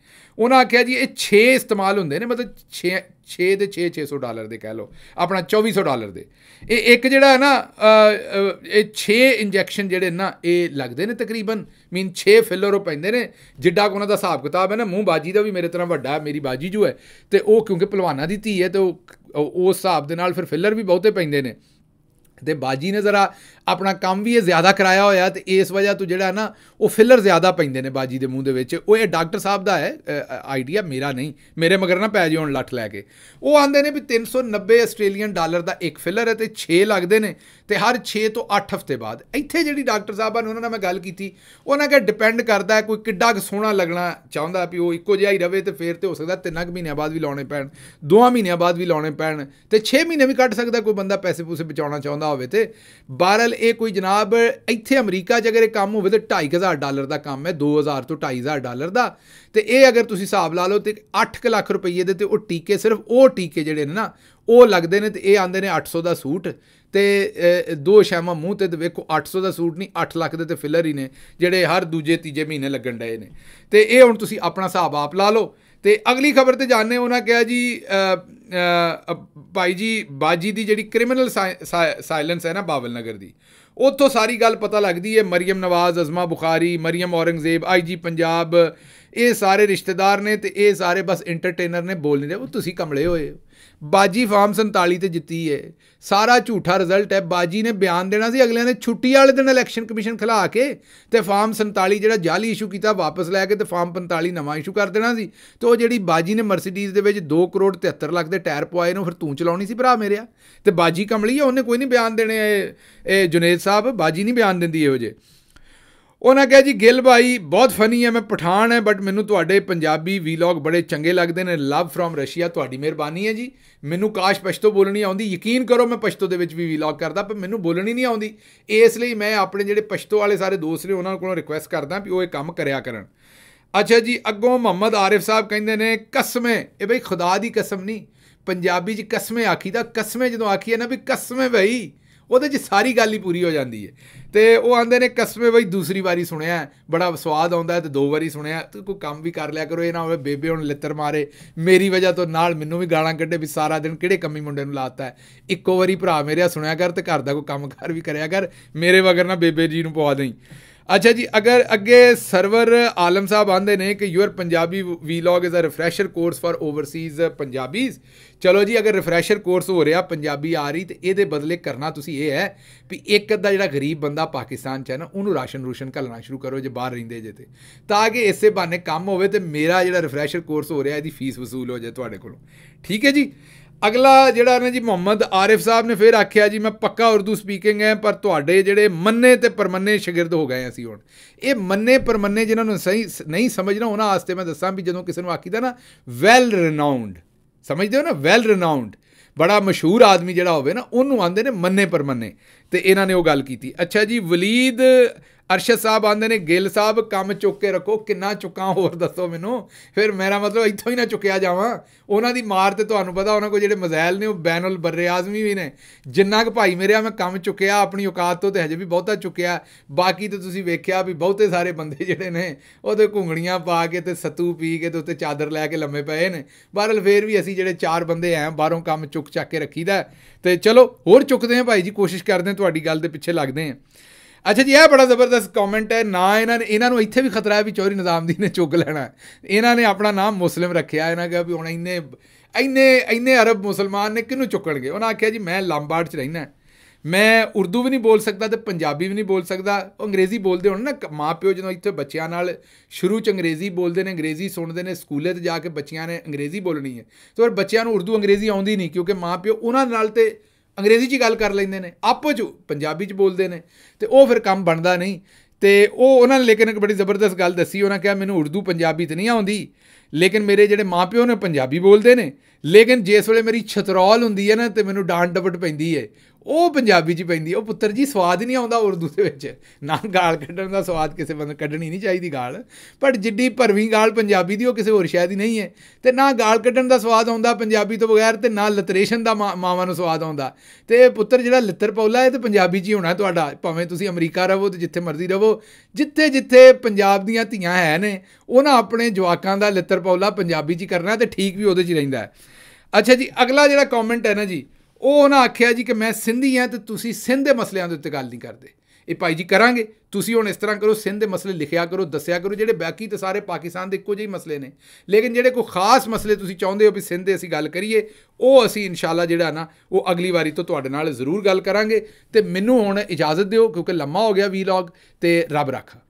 ਉਹਨਾਂ ਆਖਿਆ ਜੀ ਇਹ 6 ਇਸਤੇਮਾਲ ਹੁੰਦੇ ਨੇ ਮਤਲਬ 6 6 ਦੇ 6 600 ਡਾਲਰ ਦੇ ਕਹਿ ਲਓ ਆਪਣਾ 2400 ਡਾਲਰ ਦੇ ਇਹ ਇੱਕ ਜਿਹੜਾ ਹੈ ਨਾ ਇਹ 6 ਇੰਜੈਕਸ਼ਨ ਜਿਹੜੇ ਨਾ ਇਹ ਲੱਗਦੇ ਨੇ ਤਕਰੀਬਨ ਮੀਨ 6 ਫਿਲਰ ਉਹ ਪੈਂਦੇ ਨੇ ਜਿੱਡਾ ਉਹਨਾਂ ਦਾ ਹਿਸਾਬ ਕਿਤਾਬ ਹੈ ਨਾ ਮੂੰਹ ਬਾਜੀ ਦਾ ਵੀ ਮੇਰੇ ਤਰ੍ਹਾਂ ਵੱਡਾ ਮੇਰੀ ਬਾਜੀ ਜੋ ਹੈ ਤੇ ਉਹ ਕਿਉਂਕਿ ਪਹਿਲਵਾਨਾਂ ਦੀ ਧੀ ਹੈ ਤੇ ਉਹ ਉਸ ਹਿਸਾਬ ਦੇ ਨਾਲ ਫਿਰ ਫਿਲਰ ਵੀ ਬਹੁਤੇ ਪੈਂਦੇ ਨੇ ਤੇ ਬਾਜੀ ਨੇ ਜ਼ਰਾ ਆਪਣਾ ਕੰਮ ਵੀ ਇਹ ਜ਼ਿਆਦਾ ਕਰਾਇਆ ਹੋਇਆ ਤੇ ਇਸ ਵਜ੍ਹਾ ਤੋਂ ਜਿਹੜਾ ਨਾ ਉਹ ਫਿਲਰ ਜ਼ਿਆਦਾ ਪੈਂਦੇ ਨੇ ਬਾਜੀ ਦੇ ਮੂੰਹ ਦੇ ਵਿੱਚ ਉਹ ਇਹ ਡਾਕਟਰ ਸਾਹਿਬ ਦਾ ਹੈ ਆਈਡੀਆ ਮੇਰਾ ਨਹੀਂ ਮੇਰੇ ਮਗਰ ਨਾ ਪੈ ਹੁਣ ਲੱਠ ਲੈ ਕੇ ਉਹ ਆਂਦੇ ਨੇ ਵੀ 390 ਆਸਟ੍ਰੇਲੀਅਨ ਡਾਲਰ ਦਾ ਇੱਕ ਫਿਲਰ ਹੈ ਤੇ 6 ਲੱਗਦੇ ਨੇ ਤੇ ਹਰ 6 ਤੋਂ 8 ਹਫ਼ਤੇ ਬਾਅਦ ਇੱਥੇ ਜਿਹੜੀ ਡਾਕਟਰ ਸਾਹਿਬਾਂ ਨੇ ਉਹਨਾਂ ਨਾਲ ਮੈਂ ਗੱਲ ਕੀਤੀ ਉਹਨਾਂ ਕਹਿੰਦੇ ਡਿਪੈਂਡ ਕਰਦਾ ਹੈ ਕੋਈ ਕਿੱਡਾ ਕੁ ਸੋਹਣਾ ਲੱਗਣਾ ਚਾਹੁੰਦਾ ਵੀ ਉਹ ਇੱਕੋ ਜਿਹਾ ਹੀ ਰਵੇ ਤੇ ਫੇਰ ਤੇ ਹੋ ਸਕਦਾ ਤਿੰਨ ਕੁ ਮਹੀਨਿਆਂ ਬਾਅਦ ਵੀ ਲਾਉਣੇ ਪੈਣ ਦੋਆਂ ਮਹੀਨਿਆਂ ਬਾਅਦ ਵੀ ਲਾਉਣੇ ਪੈਣ ਤੇ 6 ਮਹੀਨੇ ਵੀ ਕੱਢ ਸਕਦਾ ਕੋਈ ਬੰਦਾ ਪੈਸੇ ਪੂਸੇ ਬਚਾਉਣਾ ਚਾਹੁੰਦਾ ਹੋਵੇ ਤੇ ਬਾਰਲ ਇਹ ਕੋਈ ਜਨਾਬ ਇੱਥੇ ਅਮਰੀਕਾ 'ਚ ਅਗਰ ਇਹ ਕੰਮ ਹੋਵੇ ਤੇ 2.5000 ਡਾਲਰ ਦਾ ਕੰਮ ਹੈ 2000 ਤੋਂ 2500 ਡਾਲਰ ਦਾ ਤੇ ਇਹ ਅਗਰ ਤੁਸੀਂ ਹਿਸਾਬ ਲਾ ਲਓ ਤੇ 8 ਲੱਖ ਰੁਪਏ ਦੇ ਤੇ ਉਹ ਟੀਕੇ ਸਿਰਫ ਉਹ ਟੀਕੇ ਜਿਹੜੇ ਨੇ ਨਾ ਉਹ ਲੱਗਦੇ ਨੇ ਤੇ ਇਹ ਆਂਦੇ ਨੇ 800 ਦਾ ਸੂਟ ਤੇ ਦੋ ਸ਼ੈਮਾ ਮੂੰਹ ਤੇ ਵੇਖੋ 800 ਦਾ ਸੂਟ ਨਹੀਂ 8 ਲੱਖ ਦੇ ਤੇ ਫਿਲਰ ਹੀ ਨੇ ਜਿਹੜੇ ਹਰ ਦੂਜੇ ਤੀਜੇ ਮਹੀਨੇ ਲੱਗਣ ਡਏ ਨੇ ਤੇ ਇਹ ਹੁਣ ਤੁਸੀਂ ਆਪਣਾ ਹਿਸਾਬ ਆਪ ਲਾ ਲਓ ਤੇ ਅਗਲੀ ਖਬਰ ਤੇ ਜਾਣਨੇ ਉਹਨਾਂ ਕਿਹਾ ਜੀ ਭਾਈ ਜੀ ਬਾਜੀ ਦੀ ਜਿਹੜੀ ਕ੍ਰਿਮੀਨਲ ਸਾਇਲੈਂਸ ਹੈ ਨਾ ਬਾਵਲ ਨਗਰ ਦੀ ਉੱਥੋਂ ਸਾਰੀ ਗੱਲ ਪਤਾ ਲੱਗਦੀ ਹੈ ਮਰੀਮ ਨਵਾਜ਼ ਅਜ਼ਮਾ ਬੁਖਾਰੀ ਮਰੀਮ ਔਰੰਗਜ਼ੇਬ ਆਈਜੀ ਪੰਜਾਬ ਇਹ ਸਾਰੇ ਰਿਸ਼ਤੇਦਾਰ ਨੇ ਤੇ ਇਹ ਸਾਰੇ ਬਸ ਐਂਟਰਟੇਨਰ ਨੇ ਬੋਲ ਨਹੀਂ ਉਹ ਤੁਸੀਂ ਕਮਲੇ ਹੋਏ ਬਾਜੀ ਫਾਰਮ 47 ਤੇ ਜਿੱਤੀ ਏ ਸਾਰਾ ਝੂਠਾ ਰਿਜ਼ਲਟ ਹੈ ਬਾਜੀ ਨੇ ਬਿਆਨ ਦੇਣਾ ਸੀ ਅਗਲਿਆਂ ਨੇ ਛੁੱਟੀ ਵਾਲੇ ਦਿਨ ਇਲੈਕਸ਼ਨ ਕਮਿਸ਼ਨ ਖਿਲਾ ਕੇ ਤੇ ਫਾਰਮ 47 ਜਿਹੜਾ ਜਾਲੀ ਇਸ਼ੂ ਕੀਤਾ ਵਾਪਸ ਲੈ ਕੇ ਤੇ ਫਾਰਮ 45 ਨਵਾਂ ਇਸ਼ੂ ਕਰ ਦੇਣਾ ਸੀ ਤੇ ਉਹ ਜਿਹੜੀ ਬਾਜੀ ਨੇ ਮਰਸੀਡੀਜ਼ ਦੇ ਵਿੱਚ 2 ਕਰੋੜ 73 ਲੱਖ ਦੇ ਟਾਇਰ ਪਵਾਏ ਨੂੰ ਫਿਰ ਤੂੰ ਚਲਾਉਣੀ ਸੀ ਭਰਾ ਮੇਰਿਆ ਤੇ ਬਾਜੀ ਕਮਲੀ ਉਹਨੇ ਕੋਈ ਨਹੀਂ ਬਿਆਨ ਦੇਣੇ ਇਹ ਜੁਨੇਦ ਸਾਹਿਬ ਬਾਜੀ ਨਹੀਂ ਬਿਆਨ ਦਿੰਦੀ ਇਹੋ ਜੇ ਉਹਨਾਂ ਕਹੇ ਜੀ ਗਿੱਲ ਭਾਈ ਬਹੁਤ ਫਨੀ ਹੈ ਮੈਂ ਪਠਾਨ ਹੈ ਬਟ ਮੈਨੂੰ ਤੁਹਾਡੇ ਪੰਜਾਬੀ ਵੀਲੌਗ ਬੜੇ ਚੰਗੇ ਲੱਗਦੇ ਨੇ ਲਵ ਫਰੋਮ ਰਸ਼ੀਆ ਤੁਹਾਡੀ ਮਿਹਰਬਾਨੀ ਹੈ ਜੀ ਮੈਨੂੰ ਕਾਸ਼ ਪਸ਼ਤੋ ਬੋਲਣੀ ਆਉਂਦੀ ਯਕੀਨ ਕਰੋ ਮੈਂ ਪਸ਼ਤੋ ਦੇ ਵਿੱਚ ਵੀ ਵੀਲੌਗ ਕਰਦਾ ਪਰ ਮੈਨੂੰ ਬੋਲਣੀ ਨਹੀਂ ਆਉਂਦੀ ਇਸ ਲਈ ਮੈਂ ਆਪਣੇ ਜਿਹੜੇ ਪਸ਼ਤੋ ਵਾਲੇ ਸਾਰੇ ਦੋਸਤ ਨੇ ਉਹਨਾਂ ਕੋਲੋਂ ਰਿਕੁਐਸਟ ਕਰਦਾ ਵੀ ਉਹ ਇਹ ਕੰਮ ਕਰਿਆ ਕਰਨ ਅੱਛਾ ਜੀ ਅੱਗੋਂ ਮੁਹੰਮਦ ਆਰਿਫ ਸਾਹਿਬ ਕਹਿੰਦੇ ਨੇ ਕਸਮੇ ਇਹ ਬਈ ਖੁਦਾ ਦੀ ਕਸਮ ਨਹੀਂ ਪੰਜਾਬੀ 'ਚ ਕਸਮੇ ਆਖੀਦਾ ਕਸਮੇ ਜਦੋਂ ਆਖੀ ਹੈ ਨਾ ਵੀ ਕਸਮੇ ਭਈ ਉਹਦੇ 'ਚ ਸਾਰੀ ਗੱਲ ਹੀ ਪੂਰੀ ਹੋ ਜਾਂਦੀ ਹੈ ਤੇ ਉਹ ਆਂਦੇ ਨੇ ਕਸਮੇ ਬਈ ਦੂਸਰੀ ਵਾਰੀ ਸੁਣਿਆ ਬੜਾ ਸਵਾਦ ਆਉਂਦਾ ਤੇ ਦੋ ਵਾਰੀ ਸੁਣਿਆ ਤੇ ਕੋਈ ਕੰਮ ਵੀ ਕਰ ਲਿਆ ਕਰੋ ਇਹ ਨਾ ਹੋਵੇ ਬੇਬੇ ਹੁਣ ਲਿੱਤਰ ਮਾਰੇ ਮੇਰੀ ਵਜ੍ਹਾ ਤੋਂ ਨਾਲ ਮੈਨੂੰ ਵੀ ਗਾਲਾਂ ਕੱਢੇ ਵੀ ਸਾਰਾ ਦਿਨ ਕਿਹੜੇ ਕੰਮੀ ਮੁੰਡੇ ਨੂੰ ਲਾਤਾ ਇੱਕੋ ਵਾਰੀ ਭਰਾ ਮੇਰੇ ਆ ਸੁਣਿਆ ਕਰ ਤੇ ਘਰ ਦਾ ਕੋਈ ਕੰਮ ਕਰ ਵੀ ਕਰਿਆ ਕਰ ਮੇਰੇ ਵਗਰ ਨਾ ਬੇਬੇ ਜੀ ਨੂੰ ਪਵਾ ਦੇਈ ਅੱਛਾ ਜੀ ਅਗਰ ਅੱਗੇ ਸਰਵਰ ਆਲਮ ਸਾਹਿਬ ਆਂਦੇ ਨੇ ਕਿ your Punjabi vlog is a refresher course for overseas Punjabis ਚਲੋ ਜੀ ਅਗਰ ਰਿਫਰੈਸ਼ਰ ਕੋਰਸ ਹੋ ਰਿਹਾ ਪੰਜਾਬੀ ਆ ਰਹੀ ਤੇ ਇਹਦੇ ਬਦਲੇ ਕਰਨਾ ਤੁਸੀਂ ਇਹ ਹੈ ਵੀ ਇੱਕ ਅੱਧਾ ਜਿਹੜਾ ਗਰੀਬ ਬੰਦਾ ਪਾਕਿਸਤਾਨ ਚ ਹੈ ਨਾ ਉਹਨੂੰ ਰਾਸ਼ਨ ਰੂਸ਼ਨ ਘਲਣਾ ਸ਼ੁਰੂ ਕਰੋ ਜੇ ਬਾਹਰ ਰਹਿੰਦੇ ਜੇ ਤੇ ਤਾਂ ਕਿ ਇਸੇ ਬਾਨੇ ਕੰਮ ਹੋਵੇ ਤੇ ਮੇਰਾ ਜਿਹੜਾ ਰਿਫਰੈਸ਼ਰ ਕੋਰਸ ਹੋ ਰਿਹਾ ਇਹਦੀ ਫੀਸ ਵਸੂਲ ਹੋ ਜਾਏ ਤੁਹਾਡੇ ਕੋਲੋਂ ਠੀਕ ਹੈ ਜੀ ਅਗਲਾ ਜਿਹੜਾ ਨੇ ਜੀ ਮੁਹੰਮਦ ਆਰਿਫ ਸਾਹਿਬ ਨੇ ਫੇਰ ਆਖਿਆ ਜੀ ਮੈਂ ਪੱਕਾ ਉਰਦੂ ਸਪੀਕਿੰਗ ਹੈ ਪਰ ਤੁਹਾਡੇ ਜਿਹੜੇ ਮੰਨੇ ਤੇ ਪਰਮੰਨੇ ਸ਼ਾਗਿਰਦ ਹੋ ਗਏ ਅਸੀਂ ਹੁਣ ਇਹ ਮੰਨੇ ਪਰਮੰਨੇ ਜਿਨ੍ਹਾਂ ਨੂੰ ਸਹੀ ਨਹੀਂ ਸਮਝਣਾ ਉਹਨਾਂ ਆਸਤੇ ਮੈਂ ਦੱਸਾਂ ਵੀ ਜਦੋਂ ਕਿਸੇ ਨੂੰ ਆਖੀਦਾ ਨਾ ਵੈਲ ਰੈਨਾਉਂਡ ਸਮਝਦੇ ਹੋ ਨਾ ਵੈਲ ਰੈਨਾਉਂਡ ਬੜਾ ਮਸ਼ਹੂਰ ਆਦਮੀ ਜਿਹੜਾ ਹੋਵੇ ਨਾ ਉਹਨੂੰ ਆਂਦੇ ਨੇ ਮੰਨੇ ਪਰਮੰਨੇ ਤੇ ਇਹਨਾਂ ਨੇ ਉਹ ਗੱਲ ਕੀਤੀ ਅੱਛਾ ਜੀ ਵਲੀਦ ਅਰਸ਼ਦ ਸਾਹਿਬ ਆਂਦੇ ਨੇ ਗਿੱਲ ਸਾਹਿਬ ਕੰਮ ਚੁੱਕ ਕੇ ਰੱਖੋ ਕਿੰਨਾ ਚੁੱਕਾਂ ਹੋਰ ਦੱਸੋ ਮੈਨੂੰ ਫਿਰ ਮੇਰਾ ਮਤਲਬ ਇੱਥੋਂ ਹੀ ਨਾ ਚੁੱਕਿਆ ਜਾਵਾਂ ਉਹਨਾਂ ਦੀ ਮਾਰ ਤੇ ਤੁਹਾਨੂੰ ਪਤਾ ਉਹਨਾਂ ਕੋ ਜਿਹੜੇ ਮਜ਼ਾਇਲ ਨੇ ਉਹ ਬੈਨੁਲ ਬਰੇ ਆਜ਼ਮੀ ਵੀ ਨੇ ਜਿੰਨਾ ਕੁ ਭਾਈ ਮੇਰੇ ਆ ਮੈਂ ਕੰਮ ਚੁੱਕਿਆ ਆਪਣੀ ਔਕਾਤ ਤੋਂ ਤੇ ਹਜੇ ਵੀ ਬਹੁਤਾ ਚੁੱਕਿਆ ਬਾਕੀ ਤੇ ਤੁਸੀਂ ਵੇਖਿਆ ਵੀ ਬਹੁਤੇ ਸਾਰੇ ਬੰਦੇ ਜਿਹੜੇ ਨੇ ਉਹਦੇ ਘੁੰਗਣੀਆਂ ਪਾ ਕੇ ਤੇ ਸਤੂ ਪੀ ਕੇ ਤੇ ਉੱਤੇ ਚਾਦਰ ਲੈ ਕੇ ਲੰਮੇ ਪਏ ਨੇ ਬਹਰਲ ਫੇਰ ਵੀ ਅਸੀਂ ਜਿਹੜੇ ਚਾਰ ਬੰਦੇ ਆਂ ਬਾਹਰੋਂ ਕੰਮ ਚੁੱਕ ਚੱਕ ਕੇ ਰੱਖੀਦਾ ਤੇ ਚਲੋ ਹੋਰ ਚੁੱਕਦੇ ਆਂ ਭਾਈ ਜੀ ਕੋਸ਼ਿਸ਼ ਕਰਦੇ ਹਾਂ ਤੁਹਾਡੀ ਗੱਲ ਦੇ ਪਿੱਛੇ ਲੱਗਦੇ ਹਾਂ ਅੱਛਾ ਜੀ ਇਹ ਬੜਾ ਜ਼ਬਰਦਸਤ ਕਮੈਂਟ ਹੈ ਨਾ ਇਹਨਾਂ ਨੇ ਇਹਨਾਂ ਨੂੰ ਇੱਥੇ ਵੀ ਖਤਰਾ ਹੈ ਵੀ ਚੌਰੀ ਨਿਜ਼ਾਮ ਦੀ ਨੇ ਚੁੱਕ ਲੈਣਾ ਇਹਨਾਂ ਨੇ ਆਪਣਾ ਨਾਮ ਮੁਸਲਮ ਰੱਖਿਆ ਇਹਨਾਂ ਕਿਹਾ ਵੀ ਹੁਣ ਇੰਨੇ ਇੰਨੇ ਇੰਨੇ ਅਰਬ ਮੁਸਲਮਾਨ ਨੇ ਕਿਹਨੂੰ ਚੁੱਕਣਗੇ ਉਹਨਾਂ ਆਖਿਆ ਜੀ ਮੈਂ ਲੰਬਾਰਡ 'ਚ ਰਹਿਣਾ ਮੈਂ ਉਰਦੂ ਵੀ ਨਹੀਂ ਬੋਲ ਸਕਦਾ ਤੇ ਪੰਜਾਬੀ ਵੀ ਨਹੀਂ ਬੋਲ ਸਕਦਾ ਉਹ ਅੰਗਰੇਜ਼ੀ ਬੋਲਦੇ ਹੋਣ ਨਾ ਮਾਪਿਓ ਜਦੋਂ ਇੱਥੇ ਬੱਚਿਆਂ ਨਾਲ ਸ਼ੁਰੂ ਚ ਅੰਗਰੇਜ਼ੀ ਬੋਲਦੇ ਨੇ ਅੰਗਰੇਜ਼ੀ ਸੁਣਦੇ ਨੇ ਸਕੂਲੇ ਤੇ ਜਾ ਕੇ ਬੱਚਿਆਂ ਨੇ ਅੰਗਰੇਜ਼ੀ ਬੋਲਣੀ ਹੈ ਤੇ ਬੱਚਿਆਂ ਨੂੰ ਉਰਦੂ ਅੰਗਰੇਜ਼ੀ ਆਉਂਦੀ ਨਹੀਂ ਕਿਉਂਕਿ ਮਾਪਿਓ ਉਹਨਾਂ ਨਾਲ ਤੇ ਅੰਗਰੇਜ਼ੀ 'ਚ ਗੱਲ ਕਰ ਲੈਂਦੇ ਨੇ ਆਪੋ 'ਚ ਪੰਜਾਬੀ 'ਚ ਬੋਲਦੇ ਨੇ ਤੇ ਉਹ ਫਿਰ ਕੰਮ ਬਣਦਾ ਨਹੀਂ ਤੇ ਉਹ ਉਹਨਾਂ ਨੇ ਲੇਕਿਨ ਇੱਕ ਬੜੀ ਜ਼ਬਰਦਸਤ ਗੱਲ ਦੱਸੀ ਉਹਨਾਂ ਕਿਹਾ ਮੈਨੂੰ ਉਰਦੂ ਪੰਜਾਬੀ ਤੇ ਨਹੀਂ ਆਉਂਦੀ ਲੇਕਿਨ ਮੇਰੇ ਜਿਹੜੇ ਮਾਪਿਓ ਨੇ ਪੰਜਾਬੀ ਬੋਲਦੇ ਨੇ ਲੇਕਿਨ ਜਿਸ ਵੇਲੇ ਮੇਰੀ ਛਤਰੌਲ ਹੁੰਦੀ ਹੈ ਨਾ ਤੇ ਮੈਨੂੰ ਡਾਂਡ ਡਬਟ ਪੈਂਦੀ ਹੈ ਉਹ ਪੰਜਾਬੀ 'ਚ ਪੈਂਦੀ ਉਹ ਪੁੱਤਰ ਜੀ ਸਵਾਦ ਨਹੀਂ ਆਉਂਦਾ ਉਰਦੂ ਦੇ ਵਿੱਚ ਨਾ ਗਾਲ ਕੱਢਣ ਦਾ ਸਵਾਦ ਕਿਸੇ ਬੰਦੇ ਕੱਢਣੀ ਨਹੀਂ ਚਾਹੀਦੀ ਗਾਲ ਪਰ ਜਿੱਡੀ ਭਰਵੀਂ ਗਾਲ ਪੰਜਾਬੀ ਦੀ ਉਹ ਕਿਸੇ ਹੋਰ ਸ਼ਾਇਦ ਹੀ ਨਹੀਂ ਹੈ ਤੇ ਨਾ ਗਾਲ ਕੱਢਣ ਦਾ ਸਵਾਦ ਆਉਂਦਾ ਪੰਜਾਬੀ ਤੋਂ ਬਗੈਰ ਤੇ ਨਾ ਲਿਟਰੇਸ਼ਨ ਦਾ ਮਾਵਾਂ ਨੂੰ ਸਵਾਦ ਆਉਂਦਾ ਤੇ ਇਹ ਪੁੱਤਰ ਜਿਹੜਾ ਲਿੱਤਰ ਪੌਲਾ ਹੈ ਤੇ ਪੰਜਾਬੀ 'ਚ ਹੀ ਹੋਣਾ ਤੁਹਾਡਾ ਭਾਵੇਂ ਤੁਸੀਂ ਅਮਰੀਕਾ ਰਹੋ ਤੇ ਜਿੱਥੇ ਮਰਜ਼ੀ ਰਹੋ ਜਿੱਥੇ ਜਿੱਥੇ ਪੰਜਾਬ ਦੀਆਂ ਧੀਆਂ ਹੈ ਨੇ ਉਹਨਾਂ ਆਪਣੇ ਜਵਾਕਾਂ ਦਾ ਲਿੱਤਰ ਪੌਲਾ ਪੰਜਾਬੀ 'ਚ ਕਰਨਾ ਤੇ ਠੀਕ ਵੀ ਉਹਦੇ 'ਚ ਰਹਿੰਦਾ ਹੈ ਅੱਛਾ ਜੀ ਅਗਲਾ ਜਿਹੜਾ ਕਮੈਂਟ ਹੈ ਨਾ ਜੀ ਉਹ ਉਹਨਾਂ ਆਖਿਆ ਜੀ ਕਿ ਮੈਂ ਸਿੰਧੀ ਆ ਤੇ ਤੁਸੀਂ ਸਿੰਧ ਦੇ ਮਸਲਿਆਂ ਦੇ ਉੱਤੇ ਗੱਲ ਨਹੀਂ ਕਰਦੇ ਇਹ ਭਾਈ ਜੀ ਕਰਾਂਗੇ ਤੁਸੀਂ ਹੁਣ ਇਸ ਤਰ੍ਹਾਂ ਕਰੋ ਸਿੰਧ ਦੇ ਮਸਲੇ ਲਿਖਿਆ ਕਰੋ ਦੱਸਿਆ ਕਰੋ ਜਿਹੜੇ ਬਾਕੀ ਤੇ ਸਾਰੇ ਪਾਕਿਸਤਾਨ ਦੇ ਇੱਕੋ ਜਿਹੇ ਮਸਲੇ ਨੇ ਲੇਕਿਨ ਜਿਹੜੇ ਕੋਈ ਖਾਸ ਮਸਲੇ ਤੁਸੀਂ ਚਾਹੁੰਦੇ ਹੋ ਵੀ ਸਿੰਧ ਦੇ ਅਸੀਂ ਗੱਲ ਕਰੀਏ ਉਹ ਅਸੀਂ ਇਨਸ਼ਾਅੱਲਾ ਜਿਹੜਾ ਨਾ ਉਹ ਅਗਲੀ ਵਾਰੀ ਤੋਂ ਤੁਹਾਡੇ ਨਾਲ ਜ਼ਰੂਰ ਗੱਲ ਕਰਾਂਗੇ ਤੇ ਮੈਨੂੰ ਹੁਣ ਇਜਾਜ਼ਤ ਦਿਓ ਕਿਉਂਕਿ ਲੰਮਾ ਹੋ ਗਿਆ ਵੀਲੌਗ ਤੇ ਰੱਬ ਰੱਖਾ